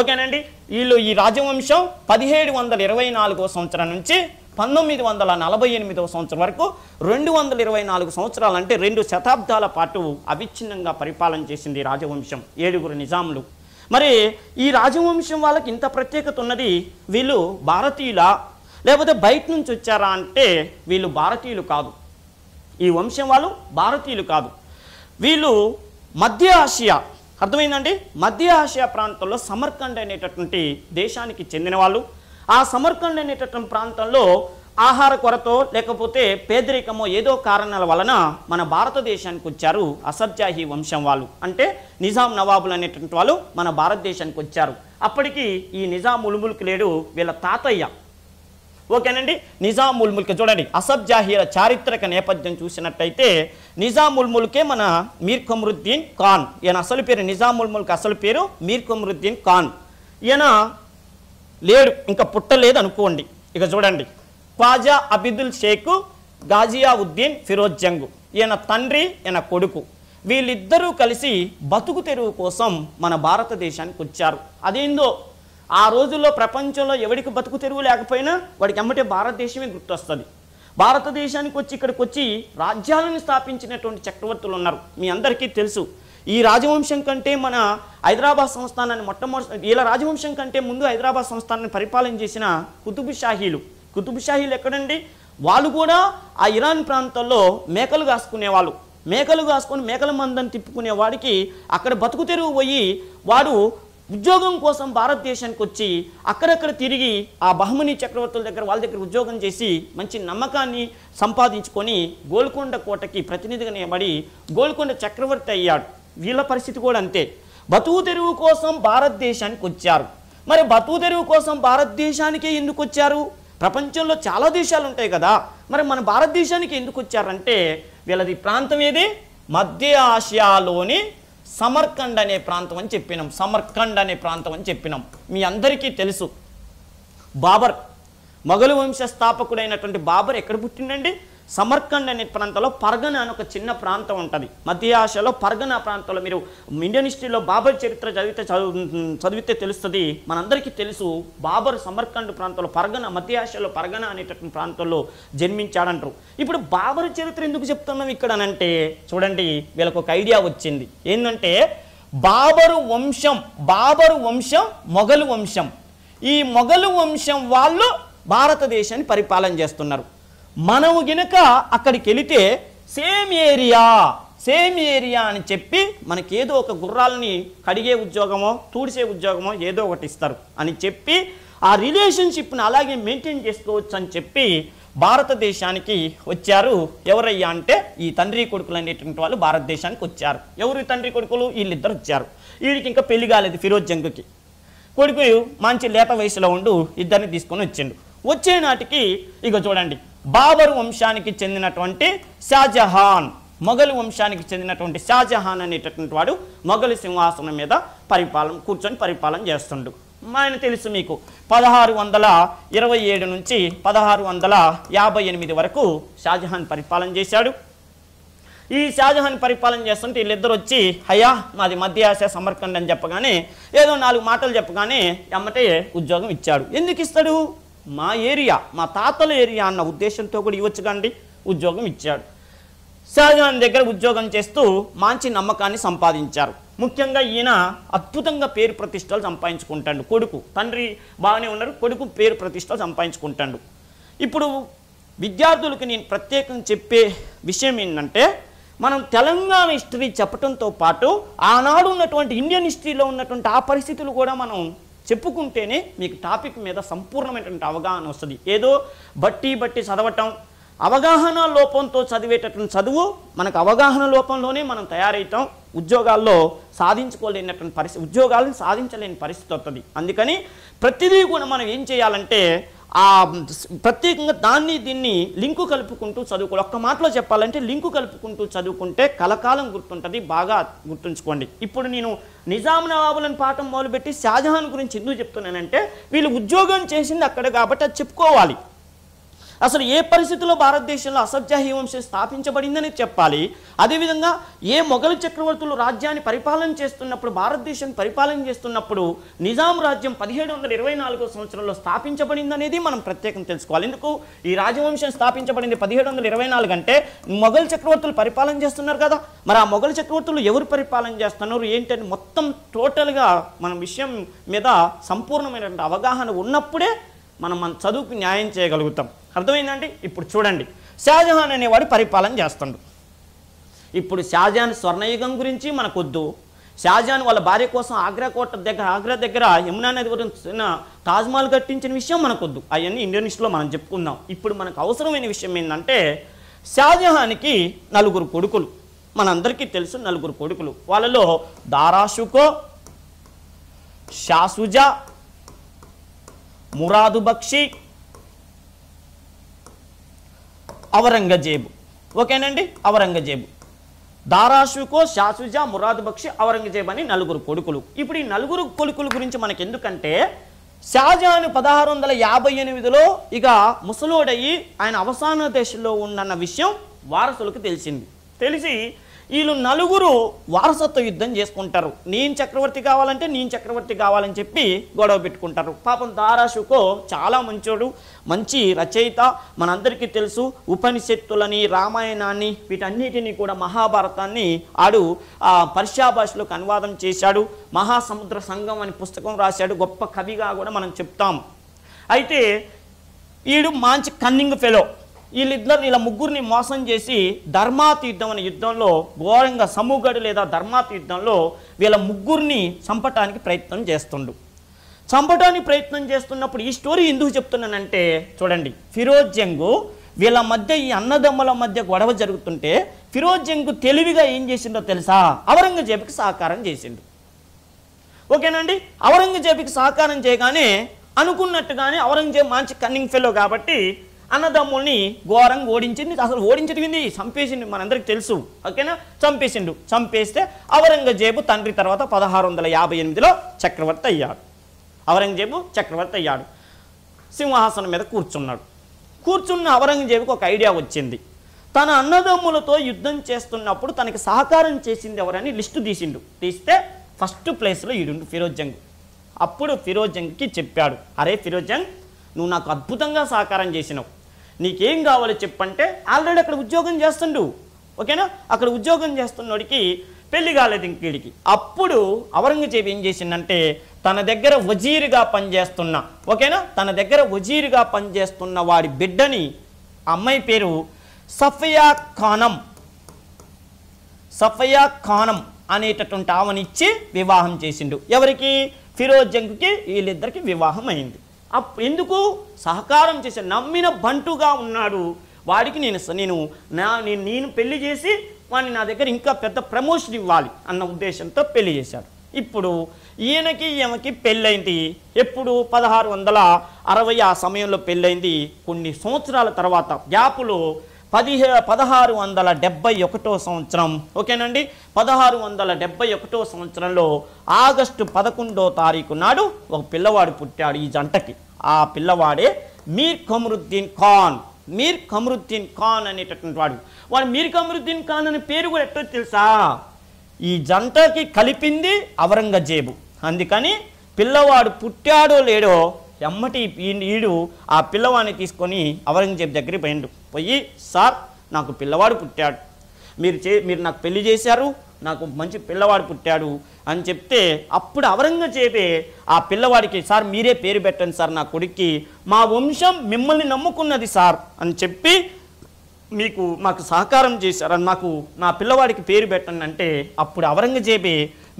A: ఓకేనండి వీళ్ళు ఈ రాజవంశం పదిహేడు వందల ఇరవై నాలుగో సంవత్సరం నుంచి పంతొమ్మిది వందల నలభై ఎనిమిదవ సంవత్సరం వరకు రెండు వందల ఇరవై నాలుగు సంవత్సరాలు అంటే రెండు శతాబ్దాల పాటు అవిచ్ఛిన్నంగా పరిపాలన చేసింది రాజవంశం ఏడుగురు నిజాములు మరి ఈ రాజవంశం వాళ్ళకి ఇంత ప్రత్యేకత ఉన్నది వీళ్ళు భారతీయుల లేకపోతే బయట నుంచి వచ్చారా అంటే వీళ్ళు భారతీయులు కాదు ఈ వంశం వాళ్ళు భారతీయులు కాదు వీళ్ళు మధ్య ఆసియా అర్థమైందండి మధ్య ఆసియా ప్రాంతంలో సమర్కండ్ అనేటటువంటి దేశానికి చెందిన వాళ్ళు ఆ సమర్కండ్ అనేటటువంటి ప్రాంతంలో ఆహార కొరత లేకపోతే పేదరికమో ఏదో కారణాల వలన మన భారతదేశానికి వచ్చారు అసబ్జాహీ వంశం వాళ్ళు అంటే నిజాం నవాబులు అనేటువంటి వాళ్ళు మన భారతదేశానికి వచ్చారు అప్పటికి ఈ నిజాం ఉలుములుకు లేడు వీళ్ళ తాతయ్య ఓకేనండి నిజాముల్ ముల్క్ చూడండి అసబ్ చారిత్రక నేపథ్యం చూసినట్టయితే నిజాముల్ ముల్కే మన మీర్ కమరుద్దీన్ ఖాన్ ఈయన అసలు పేరు నిజాముల్ ముల్క్ అసలు పేరు మీర్ కమరుద్దీన్ ఖాన్ ఈయన లేడు ఇంకా పుట్టలేదు అనుకోండి ఇక చూడండి ఖాజా అబిదుల్ షేక్ ఉద్దీన్ ఫిరోజ్ జంగ్ ఈయన తండ్రి ఈయన కొడుకు వీళ్ళిద్దరూ కలిసి బతుకు తెరువు కోసం మన భారతదేశానికి వచ్చారు అదేందో ఆ రోజుల్లో ప్రపంచంలో ఎవరికి బతుకు తెరువు లేకపోయినా వాడికి అమ్మటే భారతదేశమే గుర్తొస్తుంది భారతదేశానికి వచ్చి ఇక్కడికి వచ్చి రాజ్యాలను స్థాపించినటువంటి చక్రవర్తులు ఉన్నారు మీ అందరికీ తెలుసు ఈ రాజవంశం కంటే మన హైదరాబాద్ సంస్థానాన్ని మొట్టమొదటి ఇలా రాజవంశం కంటే ముందు హైదరాబాద్ సంస్థానాన్ని పరిపాలన చేసిన కుతుబు షాహీలు కుతుబు షాహీలు ఎక్కడండి వాళ్ళు కూడా ఆ ఇరాన్ ప్రాంతాల్లో మేకలు కాసుకునేవాళ్ళు మేకలు కాసుకొని మేకల మందని తిప్పుకునే వాడికి అక్కడ బతుకు తెరువు పోయి వాడు ఉద్యోగం కోసం భారతదేశానికి వచ్చి అక్కడక్కడ తిరిగి ఆ బహుమని చక్రవర్తుల దగ్గర వాళ్ళ దగ్గర ఉద్యోగం చేసి మంచి నమ్మకాన్ని సంపాదించుకొని గోల్కొండ కోటకి ప్రతినిధిగా నిలబడి గోల్కొండ చక్రవర్తి అయ్యాడు వీళ్ళ పరిస్థితి కూడా అంతే బతువు తెరువు కోసం భారతదేశానికి వచ్చారు మరి బతువు తెరువు కోసం భారతదేశానికే ఎందుకు వచ్చారు ప్రపంచంలో చాలా దేశాలు ఉంటాయి కదా మరి మన భారతదేశానికి ఎందుకు వచ్చారంటే వీళ్ళది ప్రాంతం ఏది మధ్య ఆసియాలోని సమర్కండ్ అనే ప్రాంతం అని చెప్పినాం సమర్కండ్ అనే ప్రాంతం అని చెప్పినాం మీ అందరికీ తెలుసు బాబర్ మొఘలు వంశ స్థాపకుడైనటువంటి బాబర్ ఎక్కడ పుట్టిండండి సమర్కండ్ అనే ప్రాంతంలో పర్గన అని ఒక చిన్న ప్రాంతం ఉంటుంది మధ్య ఆసియాలో పర్గన ప్రాంతంలో మీరు ఇండియన్ హిస్టరీలో బాబర్ చరిత్ర చదివితే చదివితే తెలుస్తుంది మనందరికీ తెలుసు బాబర్ సమర్కండ్ ప్రాంతంలో పర్గన మధ్య ఆసియాలో పర్గన అనేటటువంటి ప్రాంతంలో జన్మించాడంటారు ఇప్పుడు బాబర్ చరిత్ర ఎందుకు చెప్తున్నాం ఇక్కడనంటే చూడండి వీళ్ళకు ఒక ఐడియా వచ్చింది ఏంటంటే బాబరు వంశం బాబరు వంశం మొఘలు వంశం ఈ మొఘలు వంశం వాళ్ళు భారతదేశాన్ని పరిపాలన చేస్తున్నారు మనము గనుక అక్కడికి వెళితే సేమ్ ఏరియా సేమ్ ఏరియా అని చెప్పి మనకి ఏదో ఒక గుర్రాలని కడిగే ఉద్యోగమో తూడిసే ఉద్యోగమో ఏదో ఒకటి ఇస్తారు అని చెప్పి ఆ రిలేషన్షిప్ని అలాగే మెయింటైన్ చేసుకోవచ్చు అని చెప్పి భారతదేశానికి వచ్చారు ఎవరయ్యా అంటే ఈ తండ్రి కొడుకులు అనేటువంటి వాళ్ళు భారతదేశానికి వచ్చారు ఎవరు తండ్రి కొడుకులు వీళ్ళిద్దరు వచ్చారు వీడికి ఇంకా పెళ్లి కాలేదు ఫిరోజ్ జంగుకి కొడుకు మంచి లేత వయసులో ఉండు ఇద్దరిని తీసుకొని వచ్చిండు వచ్చే నాటికి ఇక చూడండి బాబర్ వంశానికి చెందినటువంటి షాజహాన్ మొఘలు వంశానికి చెందినటువంటి షాజహాన్ అనేటటువంటి వాడు మొఘలు సింహాసనం మీద పరిపాలన కూర్చొని పరిపాలన చేస్తుండు ఆయన తెలుసు మీకు పదహారు వందల ఇరవై ఏడు నుంచి పదహారు వందల యాభై ఎనిమిది వరకు షాజహాన్ పరిపాలన చేశాడు ఈ షాజహాన్ పరిపాలన చేస్తుంటే వీళ్ళిద్దరు వచ్చి అయ్యా మాది మధ్య ఆసియా సమర్కండ్ అని చెప్పగానే ఏదో నాలుగు మాటలు చెప్పగానే ఎమ్మటే ఉద్యోగం ఇచ్చాడు ఎందుకు ఇస్తాడు మా ఏరియా మా తాతల ఏరియా అన్న ఉద్దేశంతో కూడా ఇవ్వచ్చుకండి ఉద్యోగం ఇచ్చాడు షాజహాన్ దగ్గర ఉద్యోగం చేస్తూ మంచి నమ్మకాన్ని సంపాదించారు ముఖ్యంగా ఈయన అద్భుతంగా పేరు ప్రతిష్టలు సంపాదించుకుంటాడు కొడుకు తండ్రి బాగానే ఉన్నారు కొడుకు పేరు ప్రతిష్టలు సంపాదించుకుంటాడు ఇప్పుడు విద్యార్థులకు నేను ప్రత్యేకం చెప్పే విషయం ఏంటంటే మనం తెలంగాణ హిస్టరీ చెప్పడంతో పాటు ఆనాడు ఉన్నటువంటి ఇండియన్ హిస్టరీలో ఉన్నటువంటి ఆ పరిస్థితులు కూడా మనం చెప్పుకుంటేనే మీకు టాపిక్ మీద సంపూర్ణమైనటువంటి అవగాహన వస్తుంది ఏదో బట్టి బట్టి చదవటం అవగాహన లోపంతో చదివేటటువంటి చదువు మనకు అవగాహన లోపంలోనే మనం తయారవుతాం ఉద్యోగాల్లో సాధించుకోలేనటువంటి పరిస్థితి ఉద్యోగాలను సాధించలేని పరిస్థితి వస్తుంది అందుకని ప్రతిదీ కూడా మనం ఏం చేయాలంటే ఆ ప్రత్యేకంగా దాన్ని దీన్ని లింకు కలుపుకుంటూ చదువుకో ఒక్క మాటలో చెప్పాలంటే లింకు కలుపుకుంటూ చదువుకుంటే కలకాలం గుర్తుంటుంది బాగా గుర్తుంచుకోండి ఇప్పుడు నేను నిజాం నవాబులను పాఠం మొదలుపెట్టి షాజహాన్ గురించి ఎందుకు చెప్తున్నానంటే వీళ్ళు ఉద్యోగం చేసింది అక్కడ కాబట్టి అది చెప్పుకోవాలి అసలు ఏ పరిస్థితుల్లో భారతదేశంలో అసభ్యాహి వంశం స్థాపించబడిందని చెప్పాలి అదేవిధంగా ఏ మొఘలు చక్రవర్తులు రాజ్యాన్ని పరిపాలన చేస్తున్నప్పుడు భారతదేశం పరిపాలన చేస్తున్నప్పుడు నిజాం రాజ్యం పదిహేడు వందల ఇరవై నాలుగో సంవత్సరంలో స్థాపించబడిందనేది మనం ప్రత్యేకం తెలుసుకోవాలి ఎందుకు ఈ రాజవంశం స్థాపించబడింది పదిహేడు వందల ఇరవై నాలుగు అంటే మొఘల్ చక్రవర్తులు పరిపాలన చేస్తున్నారు కదా మరి ఆ మొఘల్ చక్రవర్తులు ఎవరు పరిపాలన చేస్తున్నారు ఏంటని మొత్తం టోటల్గా మన విషయం మీద సంపూర్ణమైన అవగాహన ఉన్నప్పుడే మనం మన చదువుకు న్యాయం చేయగలుగుతాం అర్థమైందండి ఇప్పుడు చూడండి షాజహాన్ అనేవాడు పరిపాలన చేస్తాడు ఇప్పుడు షాజహాన్ స్వర్ణయుగం గురించి మనకొద్దు షాజహాన్ వాళ్ళ భార్య కోసం ఆగ్రా కోట దగ్గర ఆగ్రా దగ్గర యమునా నది గురించి తాజ్మహల్ కట్టించిన విషయం మనకొద్దు అవన్నీ ఇండియన్ హిస్టరీలో మనం చెప్పుకుందాం ఇప్పుడు మనకు అవసరమైన విషయం ఏంటంటే షాజహాన్కి నలుగురు కొడుకులు మనందరికీ తెలుసు నలుగురు కొడుకులు వాళ్ళలో దారాషుకో షాసుజా మురాదు బక్షి అవరంగజేబు ఓకేనండి అవరంగజేబు దారాషుకో శాసుజా మురాదు బక్షి అవరంగజేబు అని నలుగురు కొడుకులు ఇప్పుడు ఈ నలుగురు కొడుకుల గురించి మనకి ఎందుకంటే షాజాను పదహారు వందల యాభై ఎనిమిదిలో ఇక ముసలోడయి ఆయన అవసాన దశలో ఉన్నన్న విషయం వారసులకు తెలిసింది తెలిసి వీళ్ళు నలుగురు వారసత్వ యుద్ధం చేసుకుంటారు నేను చక్రవర్తి కావాలంటే నేను చక్రవర్తి కావాలని చెప్పి గొడవ పెట్టుకుంటారు పాపం దారాషుకో చాలా మంచోడు మంచి రచయిత మనందరికీ తెలుసు ఉపనిషత్తులని రామాయణాన్ని వీటన్నిటినీ కూడా మహాభారతాన్ని ఆడు పర్షియా భాషలోకి అనువాదం చేశాడు మహాసముద్ర సంఘం అనే పుస్తకం రాశాడు గొప్ప కవిగా కూడా మనం చెప్తాం అయితే వీడు మంచి కన్నింగ్ ఫెలో వీళ్ళిద్దరు వీళ్ళ ముగ్గురిని మోసం చేసి ధర్మాత్ యుద్ధం అనే యుద్ధంలో ఘోరంగా సమ్ముగడు లేదా ధర్మాత్ యుద్ధంలో వీళ్ళ ముగ్గురిని చంపటానికి ప్రయత్నం చేస్తుండు చంపటానికి ప్రయత్నం చేస్తున్నప్పుడు ఈ స్టోరీ ఎందుకు చెప్తున్నానంటే చూడండి ఫిరోజ్ జంగు వీళ్ళ మధ్య ఈ అన్నదమ్ముల మధ్య గొడవ జరుగుతుంటే ఫిరోజ్ జంగు తెలివిగా ఏం చేసిండో తెలుసా ఔరంగజేబుకి సహకారం చేసిండు ఓకేనండి ఔరంగజేబుకి సహకారం చేయగానే అనుకున్నట్టుగానే ఔరంగజేబు మంచి కన్నింగ్ ఫెలో కాబట్టి అన్నదమ్ముల్ని ఘోరంగా ఓడించింది అసలు ఓడించడిగింది చంపేసిండు మనందరికి తెలుసు ఓకేనా చంపేసిండు చంపేస్తే ఔరంగజేబు తండ్రి తర్వాత పదహారు వందల యాభై ఎనిమిదిలో చక్రవర్తి అయ్యాడు ఔరంగజేబు చక్రవర్తి అయ్యాడు సింహాసనం మీద కూర్చున్నాడు కూర్చున్న ఔరంగజేబుకు ఒక ఐడియా వచ్చింది తన అన్నదమ్ములతో యుద్ధం చేస్తున్నప్పుడు తనకి సహకారం చేసింది ఎవరని లిస్టు తీసిండు తీస్తే ఫస్ట్ ప్లేస్లో ఈడుండు ఫిరోజ్ జంగ్ అప్పుడు ఫిరోజ్ జంగ్కి చెప్పాడు అరే ఫిరోజ్ జంగ్ నువ్వు నాకు అద్భుతంగా సహకారం చేసినావు నీకేం కావాలో చెప్పంటే ఆల్రెడీ అక్కడ ఉద్యోగం చేస్తుండు ఓకేనా అక్కడ ఉద్యోగం చేస్తున్నోడికి పెళ్లి కాలేదు ఇంకీడికి అప్పుడు ఔరంగజేబు ఏం చేసిందంటే తన దగ్గర వజీరుగా పనిచేస్తున్న ఓకేనా తన దగ్గర వజీరుగా పనిచేస్తున్న వాడి బిడ్డని అమ్మాయి పేరు సఫయా ఖానం సఫయా ఖానం అనేటటువంటి ఆమెనిచ్చి వివాహం చేసిండు ఎవరికి ఫిరోజ్ జంగ్కి వీళ్ళిద్దరికి వివాహం అయింది ఎందుకు సహకారం చేసే నమ్మిన బంటుగా ఉన్నాడు వాడికి నేను నేను నా నేను నేను పెళ్లి చేసి వాడిని నా దగ్గర ఇంకా పెద్ద ప్రమోషన్ ఇవ్వాలి అన్న ఉద్దేశంతో పెళ్లి చేశాడు ఇప్పుడు ఈయనకి ఈమెకి పెళ్ళైంది ఎప్పుడు పదహారు వందల అరవై ఆ సమయంలో పెళ్ళైంది కొన్ని సంవత్సరాల తర్వాత గ్యాపులో పదిహే పదహారు వందల డెబ్బై ఒకటో సంవత్సరం ఓకేనండి పదహారు వందల డెబ్బై ఒకటో సంవత్సరంలో ఆగస్టు పదకొండో తారీఖు నాడు ఒక పిల్లవాడు పుట్టాడు ఈ జంటకి ఆ పిల్లవాడే మీర్ కమరుద్దీన్ ఖాన్ మీర్ కమరుద్దీన్ ఖాన్ అనేటటువంటి వాడు వాడు మీర్ కమరుద్దీన్ ఖాన్ అనే పేరు కూడా ఎట్టో తెలుసా ఈ జంటకి కలిపింది ఔరంగజేబు అందుకని పిల్లవాడు పుట్టాడో లేడో ఎమ్మటి ఈడు ఆ పిల్లవాడిని తీసుకొని ఔరంగజేబ్ దగ్గరికి పోయిండు పోయి సార్ నాకు పిల్లవాడు పుట్టాడు మీరు చే మీరు నాకు పెళ్లి చేశారు నాకు మంచి పిల్లవాడు పుట్టాడు అని చెప్తే అప్పుడు ఔరంగజేబే ఆ పిల్లవాడికి సార్ మీరే పేరు పెట్టండి సార్ నా కొడుక్కి మా వంశం మిమ్మల్ని నమ్ముకున్నది సార్ అని చెప్పి మీకు మాకు సహకారం చేశారని నాకు నా పిల్లవాడికి పేరు పెట్టండి అంటే అప్పుడు ఔరంగజేబే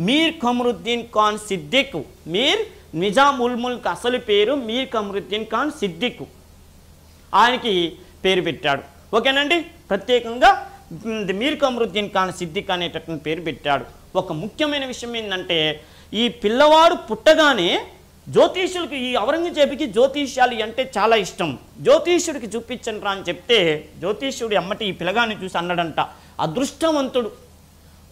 A: మీర్ ఖమరుద్దీన్ ఖాన్ సిద్దిక్ మీర్ నిజాం ఉల్ ముల్క్ అసలు పేరు మీర్ కమరుద్దీన్ ఖాన్ సిద్దిక్ ఆయనకి పేరు పెట్టాడు ఓకేనండి ప్రత్యేకంగా మీర్ కమరుద్దీన్ ఖాన్ సిద్దిక్ అనేటటువంటి పేరు పెట్టాడు ఒక ముఖ్యమైన విషయం ఏంటంటే ఈ పిల్లవాడు పుట్టగానే జ్యోతిష్యులకి ఈ ఔరంగజేబుకి జ్యోతిష్యాలు అంటే చాలా ఇష్టం జ్యోతిష్యుడికి చూపించండి రా అని చెప్తే జ్యోతిష్యుడు అమ్మటి ఈ పిల్లగాన్ని చూసి అన్నాడంట అదృష్టవంతుడు